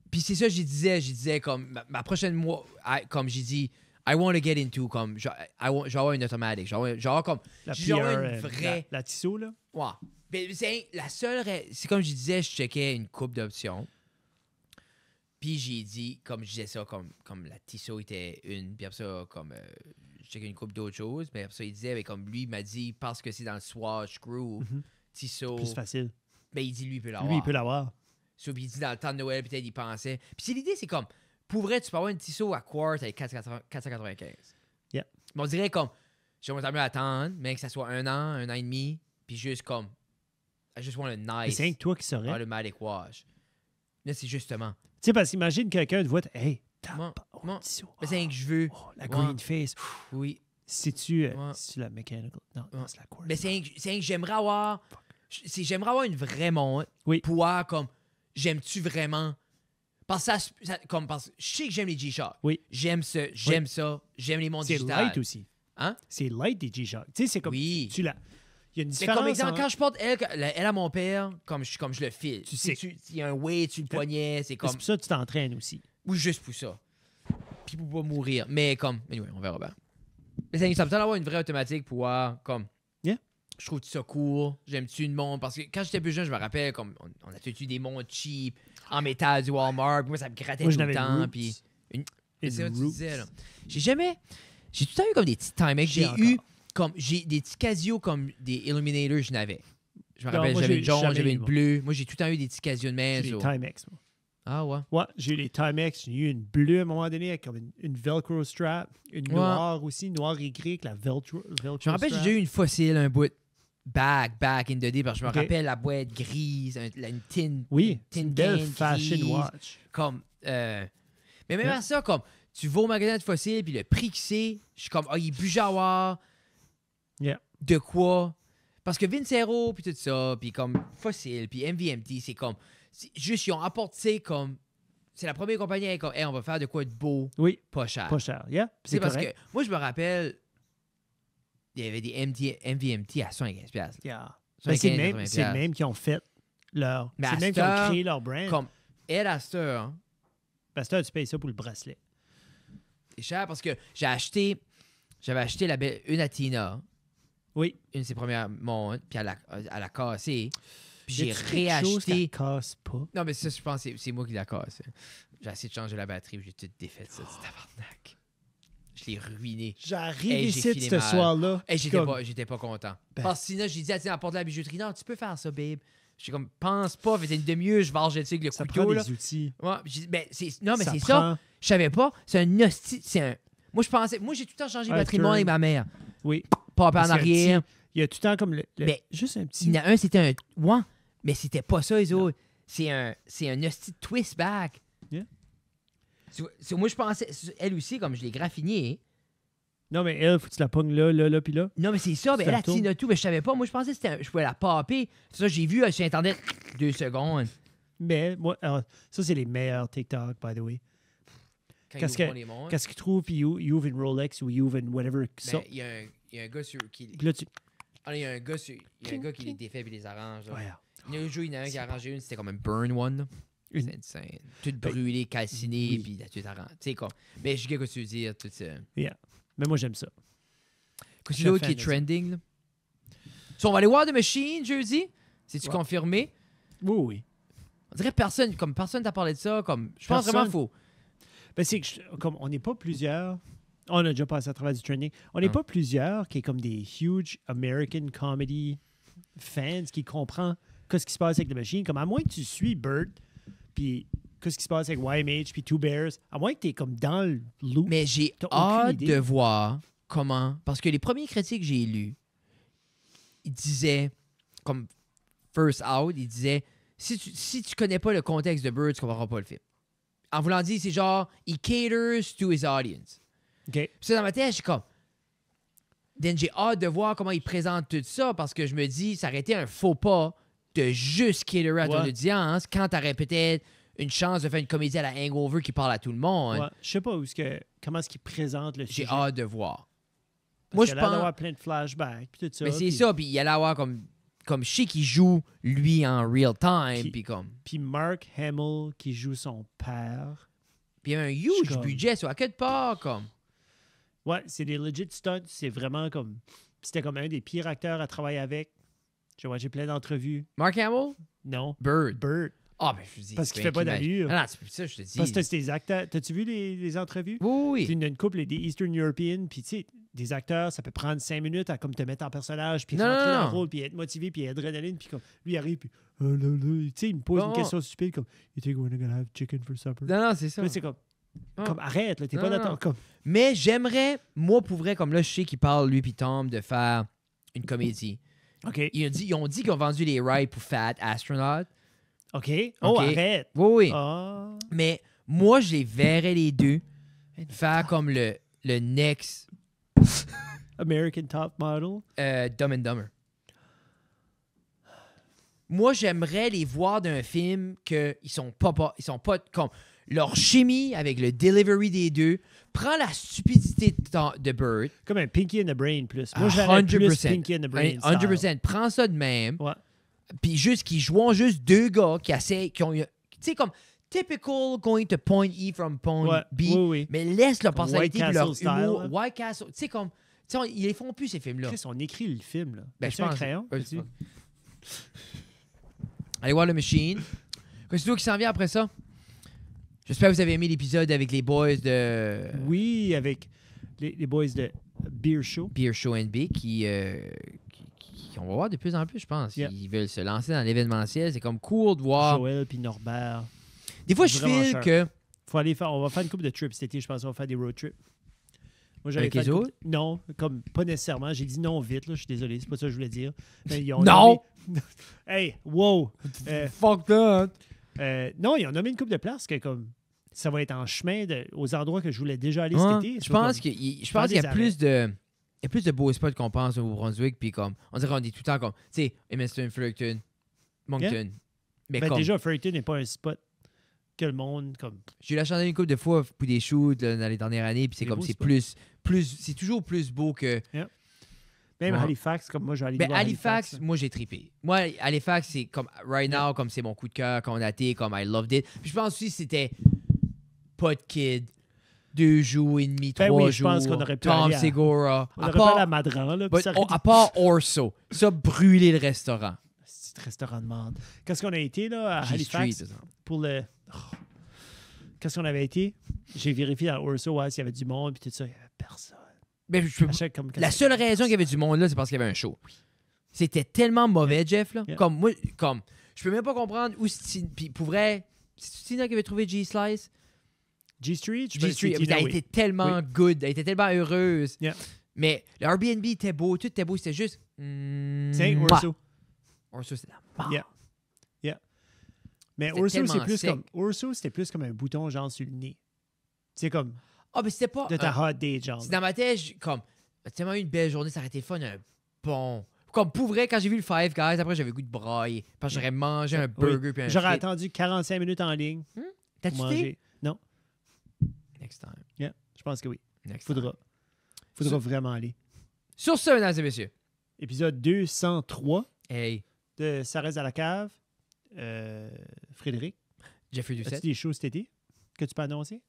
Puis c'est ça, je disais, je disais comme ma, prochaine mois, comme j'ai dit, I want to get into, comme je vais une automatique. Genre comme. La PR, une euh, vraie. La, là? Ouais. C'est la seule. C'est comme je disais, je checkais une coupe d'options. Puis j'ai dit, comme je disais ça, comme, comme la Tissot était une, puis après ça, comme euh, une coupe d'autres choses, mais après ça, il disait, mais comme lui, il m'a dit, parce que c'est dans le Swatch Groove, Tissot. Plus facile. Mais ben, il dit, lui, il peut l'avoir. Lui, il peut l'avoir. Sauf qu'il dit, dans le temps de Noël, peut-être, il pensait. Puis l'idée, c'est comme, pour tu pas avoir une Tissot à quartz avec 495. Yeah. Mais on dirait comme, j'aimerais mieux attendre, mais que ça soit un an, un an et demi, puis juste comme, I just want a nice. C'est rien que toi qui saurais. Automatic wash. Là, c'est justement. Tu sais, parce qu'imagine quelqu'un te voit, hey, tape, oh c'est un que je veux. Oh, la green face. oui. C'est-tu euh, c'est-tu la mechanical? Non, non c'est la quoi Mais c'est un que j'aimerais avoir. J'aimerais avoir une vraie montre. Oui. Pouvoir, comme, jaime tu vraiment? Parce que ça, comme, parce je sais que j'aime les G-Shock. Oui. J'aime ce, j'aime ça, j'aime les montres digitales. C'est light aussi. Hein? C'est light des G-Shock. Tu sais, c'est comme. Oui. Tu, il y a une Mais comme exemple, quand je porte elle, à mon père, comme je, comme je le file. Tu sais. Il y a un way, tu le poignais. C'est comme. C'est pour ça que tu t'entraînes aussi. Ou juste pour ça. Puis pour pas mourir. Mais comme. Anyway, on verra bien. Mais ça, ça peut avoir une vraie automatique pour voir comme. Je trouve ça court. J'aime-tu une montre. Parce que quand j'étais plus jeune, je me rappelle, comme on, a tué des montres cheap en métal du Walmart. Moi, ça me grattait tout le temps. Puis. C'est J'ai jamais. J'ai tout le temps eu comme des petits times. J'ai eu. Comme, j'ai des petits Casio comme des Illuminators, je n'avais. Je me rappelle, j'avais une jaune, j'avais une bleue. Moi, j'ai tout le temps eu des petits Casio de merde J'ai des Timex, Ah ouais? Ouais, j'ai eu les Timex. J'ai eu une bleue à un moment donné avec une, Velcro strap. Une noire aussi, noire et gris avec la Velcro, velcro je me rappelle, j'ai eu une fossile, un bout. Back, back in the day, parce que je me rappelle la boîte grise, une, tin. Oui, tin fashion watch. Comme, euh, mais même à ça, comme, tu vas au magasin de fossiles, puis le prix que c'est, je suis comme, ah, oh, il est de quoi? Parce que Vincero, puis tout ça, puis comme Fossil, puis MVMT, c'est comme. Juste, ils ont apporté comme. C'est la première compagnie et comme, hey, on va faire de quoi de beau, oui. pas cher. Pas cher, yeah. C'est parce que moi, je me rappelle, il y avait des MVMT à 115$. Yeah. Ben, c'est même, même qui ont fait leur. C'est même qui ont créé leur brand. Comme Ed hein. Astor. tu payes ça pour le bracelet. C'est cher parce que j'ai acheté. J'avais acheté la belle, Unatina. Oui. Une de ses premières montres, puis elle euh, a, cassé. Puis j'ai réacheté. Quelque casse pas. Non, mais ça, je pense que c'est moi qui la casse. J'ai essayé de changer la batterie, j'ai tout défait ça, oh. tabarnak. Je l'ai ruiné. J'arrive hey, ici ce soir-là. Et j'étais, pas, j'étais pas content. Ben. Parce que sinon, j'ai dit, tiens, apporte la bijouterie. Non, tu peux faire ça, babe. Je suis comme, pense pas, fais une demi-heure, je vais arranger avec le ça couteau. Prend des outils. Ouais, ben, non, mais c'est ça. Je savais pas. C'est un hostie. un... Moi, je pensais. Moi, j'ai tout le temps changé de batterie et ma mère. Oui. Il y a tout le temps comme le. mais, juste un petit. Il y en a un, c'était un. Ouais, mais c'était pas ça, les autres. C'est un, c'est un hostie twist back. Yeah. moi, je pensais. Elle aussi, comme je l'ai graffiné. Non, mais elle, faut que tu la pognes là, là, là, puis là. Non, mais c'est ça. Mais elle a tout, mais je savais pas. Moi, je pensais que c'était je pouvais la popper. Ça, j'ai vu euh, sur Internet deux secondes. Mais moi, alors, ça, c'est les meilleurs TikTok, by the way. Qu'est-ce qu'ils trouvent, puis ils ouvrent une Rolex ou ils une whatever. Ben, il y a un gars sur, qui. Ah, il y a un gars, y a un gars qui les défait et les arrange. Il y a un jour, il y en a un qui a arrangé une, c'était comme un burn one. Une- insane. Tout brûlé, ben, calciné, puis là, tu t'arranges. Tu sais, quoi. Mais je sais que tu veux dire. Tout ça. Mais moi, j'aime ça. C'est un qui est trending, on va aller voir The Machine jeudi. C'est-tu confirmé? Oui, oui. On dirait personne, comme personne t'a parlé de ça. Comme, je pense vraiment faux. Ben, c'est que comme on n'est pas plusieurs on a déjà passé à travers du training. On n'est ah. pas plusieurs qui est comme des huge American comedy fans qui comprennent ce qui se passe avec la machine. Comme à moins que tu suis Bird, puis qu'est-ce qui se passe avec YMH, puis Two Bears, à moins que tu es comme dans le loop. Mais j'ai hâte de voir comment. Parce que les premiers critiques que j'ai lus, ils disaient, comme First Out, ils disaient si tu, si connais pas le contexte de Bird, tu comprendras pas le film. En voulant dire, c'est genre, he caters to his audience. Okay. ça, dans ma tête, je suis comme. Then j'ai hâte de voir comment il présente tout ça parce que je me dis, ça aurait été un faux pas de juste killer à ton audience quand t'aurais peut-être une chance de faire une comédie à la hangover qui parle à tout le monde. Je sais pas où ce que, comment est-ce qu'il présente le sujet. J'ai hâte de voir. Moi, je pense. Il avoir plein de flashbacks. Puis tout ça, Mais c'est ça, puis il allait avoir comme comme Chi qui joue lui en real time puis comme puis Mark Hamill qui joue son père puis un huge budget sur à quel part comme Ouais, c'est des legit stunts. C'est vraiment comme. C'était comme un des pires acteurs à travailler avec. J'ai plein d'entrevues. Mark Hamill? Non. Bird. Bird. Ah, ben, je dis, Parce qu'il fait pas d'allure. Ah, non, c'est ça, je te dis. Parce que c'est des acteurs. T'as-tu vu les, les, entrevues? Oui, oui. C'est une couple des Eastern European, puis tu sais, des acteurs, ça peut prendre cinq minutes à comme te mettre en personnage, puis rentrer dans le rôle, puis être motivé, puis adrénaline, puis comme lui arrive, puis. Euh, tu sais, il me pose une question stupide comme You think we're gonna have chicken for supper? Non, non, c'est ça. c'est comme. Ah. Comme, arrête, là, t'es pas d'accord. Ah. Mais j'aimerais, moi, pour vrai, comme là, je sais qu'il parle, lui puis Tom, de faire une comédie. OK. Ils ont dit qu'ils ont, dit vendu les rides pour Fat Astronaut. OK. Oh, arrête. Oui, oui. Ah. Mais moi, je les verrais les deux faire comme le, le next... American Top Model. Euh, Dumb and Dumber. Moi, j'aimerais les voir d'un film qu'ils sont pas, pas, ils sont pas comme leur chimie avec le delivery des deux. Prends la stupidité de, de Bird. Comme un Pinky in the Brain plus. Moi, ah, plus Pinky in the Brain. 100%. Prends ça de même. Puis juste qu'ils jouent juste deux gars qui qui ont... Tu sais, comme typical going to point E from point B. Mais laisse leur pensée et leur style, humour. White Castle. Tu sais, comme. ils les font plus, ces films-là. ils on écrit le film, là. Ben, un crayon. Euh, Allez voir le Machine. C'est toi qui s'en vient après ça? J'espère que vous avez aimé l'épisode avec les boys de. Oui, avec les, boys de Beer Show. Beer Show NB euh, qui, on va voir de plus en plus, je pense. Ils veulent se lancer dans l'événementiel. C'est comme cool de voir. Joël puis Norbert. Des fois, je file que. Faut aller faire, on va faire une couple de trips cet été. Je pense qu'on va faire des road trips. Moi, Avec les autres? Non, comme pas nécessairement. J'ai dit non vite, là. Je suis désolé, c'est pas ça que je voulais dire. non! hey, wow! Fuck that! Euh, euh, non, ils ont nommé une coupe de places que comme ça va être en chemin aux endroits que je voulais déjà aller cet été. Je pense qu'il y, je pense qu'il y a plus de il y a plus de beaux spots qu'on pense au Brunswick puis comme on dirait qu'on dit tout le temps comme tu sais Emerson, Fredericton, Moncton. Mais ben, déjà Fredericton n'est pas un spot que le monde comme J'ai eu la chance une couple de fois pour des shoots dans les dernières années puis c'est comme c'est plus plus c'est toujours plus beau que Même Halifax, comme moi, j'allais ben, Halifax, Halifax, moi, j'ai tripé. Moi, Halifax, c'est comme, right now, comme c'est mon coup de cœur, on a été, comme I loved it. Puis je pense aussi, c'était, pas de kid, deux jours et demi, ben trois oui, jours. Je pense qu'on aurait pu Tom à, Segura. à part, la Madran. Là, à part Orso. Ça, a brûlé le restaurant. C'est restaurant de merde. Qu'est-ce qu'on a été là, à Halifax pour le. Oh. Qu'est-ce qu'on avait été? J'ai vérifié à Orso ouais, s'il y avait du monde, puis tout ça. Il n'y avait personne. la seule raison qu'il y avait du monde là, c'est parce qu'il y avait un show. C'était tellement mauvais, Jeff. Là. Comme moi, comme. Je peux même pas comprendre où. Puis pour vrai, c'est Tina qui avait trouvé G-Slice? G Street. G Street. Elle était tellement good. Elle était tellement heureuse. Mais le Airbnb était beau. Tout était beau. C'était juste. Mm, Orso. Orso, c'est la mort. Yeah. Mais Orso, c'est plus comme. c'était plus comme un bouton genre sur le nez. C'est comme. Ah, oh, mais c'était pas. De ta hot day, genre. C'est dans ma tête, comme. tellement eu une belle journée, ça aurait été fun. Un bon comme pour vrai, quand j'ai vu le Five Guys, après j'avais goût de brailler. Parce que j'aurais mangé un burger puis un J'aurais attendu 45 minutes en ligne. Hmm? T'as-tu Non je pense que oui. Il Faudra. Faudra vraiment aller. Sur ce, mesdames et messieurs. Épisode 203 hey. de reste à la cave. Euh, Frédéric. Jeffrey Doucet. As-tu des choses cet été que tu peux annoncer?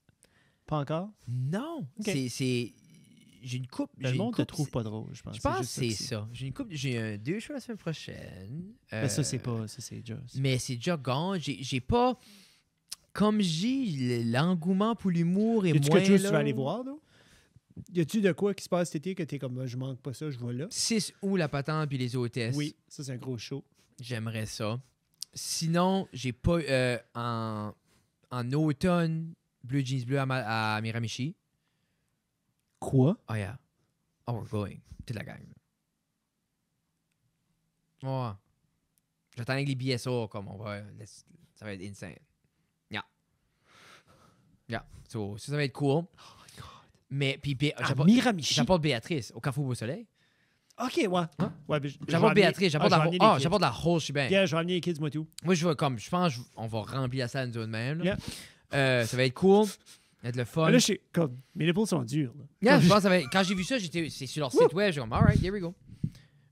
Pas encore? Non. C'est j'ai une coupe. Ben, le monde te trouve pas drôle, je pense. Je pense que c'est ça. J'ai une coupe. J'ai deux choses la semaine prochaine. mais ben, ça, c'est euh, pas. Ça, c'est déjà. Mais c'est déjà J'ai pas comme j'ai l'engouement pour l'humour et moins. Que tu, là... aller voir, là? Y a-tu de quoi qui se passe cet été que t'es comme «Ah, je manque pas ça, je vois là? 6 ou la patente puis les hôtesses. Oui, ça c'est un gros show. J'aimerais ça. Sinon, j'ai pas euh, en, automne bleu Jeans Bleu à, Miramichi. Quoi? Oh yeah. Oh, we're going. T'es la gang. Oh. J'attends avec les billets comme on va. Ça va être insane. Yeah. ça, ça va être cool. Oh my God. Mais puis ah, j'apporte Béatrice au Carrefour Beau Soleil. OK, ouais. Hein? j'apporte Béatrice, j'apporte la, ah, la rose, je suis bien. Yeah, je vais amener les kids, moi tout. Moi, je vois comme, je pense on va remplir la salle nous même. Euh, ça va être cool. être le fun. Mais là, mes épaules sont dures. je pense ça va quand j'ai vu ça, j'étais, c'est sur leur site web, j'ai comme, all right, here we go.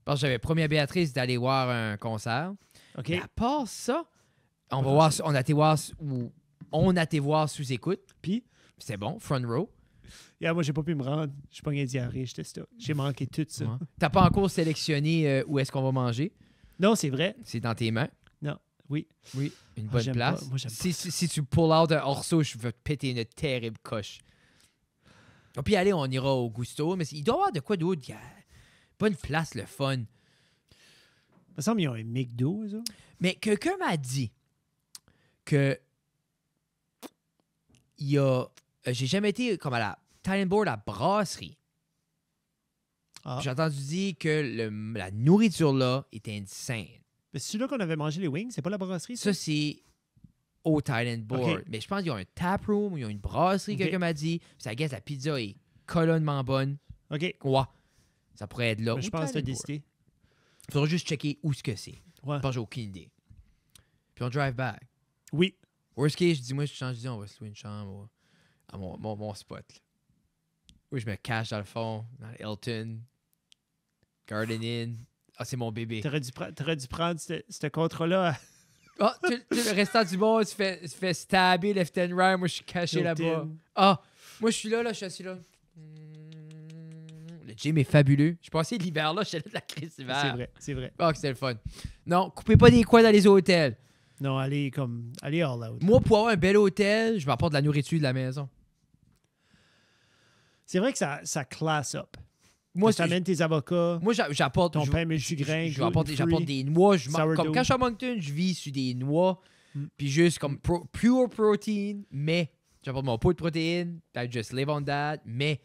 Parce que j'avais promis à Béatrice d'aller voir un concert. OK. à part ça, on, va voir, on a été voir où on a tes voir sous écoute. Puis c'est bon, front row. Yeah, moi, j'ai pas pu me rendre. Je suis pas diarrhée, j'étais ça. J'ai manqué tout ça. Tu T'as pas encore sélectionné euh, où est-ce qu'on va manger? Non, c'est vrai. C'est dans tes mains. Non, oui. Oui, une ah, bonne place. Moi, si, si, tu pull out un orso, je vais te péter une terrible coche. Ah, puis, allez, on ira au Gusto, mais il doit y avoir de quoi d'autre. Pas une place, le fun. Il me semble qu'il y a un McDo, Mais quelqu'un m'a dit que il y a. Euh, j'ai jamais été comme à la Thailand Board à brasserie. Ah. J'ai entendu dire que la nourriture là était insane. Mais celui-là qu'on avait mangé les wings, c'est pas la brasserie? Ça, c'est au Thailand Board. Mais je pense qu'il y a un tap room, y a une brasserie, que quelqu'un m'a dit. Ça guess la pizza est colonnement bonne. OK. Quoi? Ça pourrait être là. je pense que t'as décidé. Il faudra juste checker où ce que c'est. Ouais. Je pense que j'ai aucune idée. Puis on drive back. Oui. Worst case, je dis, moi, je change d'idée, on va se louer une chambre à mon, spot. Oui, je me cache dans le fond, dans Hilton, Garden Inn. Ah, c'est mon bébé. T'aurais dû, aurais dû prendre ce contrat-là. Ah, le restant du monde tu fais stabber left and right. Moi, je suis caché là-bas. Ah, moi, je suis là, là, je suis assis là. Le gym est fabuleux. Je passé l'hiver, là, je suis allé de la crise hiver. C'est vrai, c'est vrai. Oh, c'était le fun. Non, coupez pas des coins dans les hôtels. Non, allez comme allez all out. Moi, pour avoir un bel hôtel, je m'apporte de la nourriture de la maison. C'est vrai que ça, ça classe up. Moi, tu amènes tes avocats. Moi, j'apporte. Ton je, pain sucrins. J'apporte des noix. Je comme quand je suis je vis sur des noix. Mm. Puis juste comme pure protein, mais j'apporte mon pot de protéines. I just live on that. Mais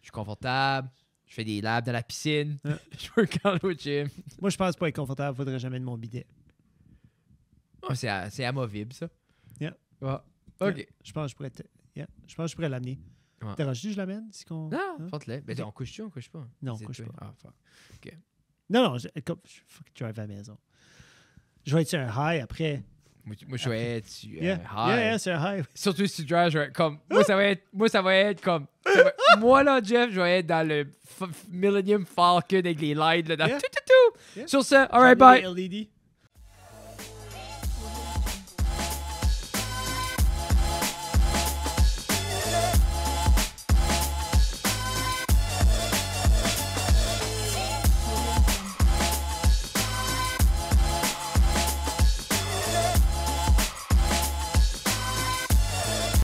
je suis confortable. Je fais des labs dans la piscine. Hein? je work out au gym. Moi, je pense pas être confortable. Faudrait jamais de mon bidet. Oh, c'est, à, amovible, ça. Ah, yeah. OK. Je pense que je pourrais, te... yeah. je je pourrais l'amener. Ouais. T'as je l'amène? Si Non, hein? le Mais ben, okay. on couche-tu on couche pas? Non, on couche pas. Ah, fuck. OK. Non, non, je, comme, je fuck drive à la maison. Je vais être sur un high après. Moi, moi je vais être sur un high. Yeah, yeah, sur un high. Surtout si tu drives, je vais être comme. moi, ça va être, moi, ça va être comme. moi, là, Jeff, je vais être dans le Millennium Falcon avec les lights, là. Dans, yeah. tout, tout, tout. Sur ce, alright, bye. LED.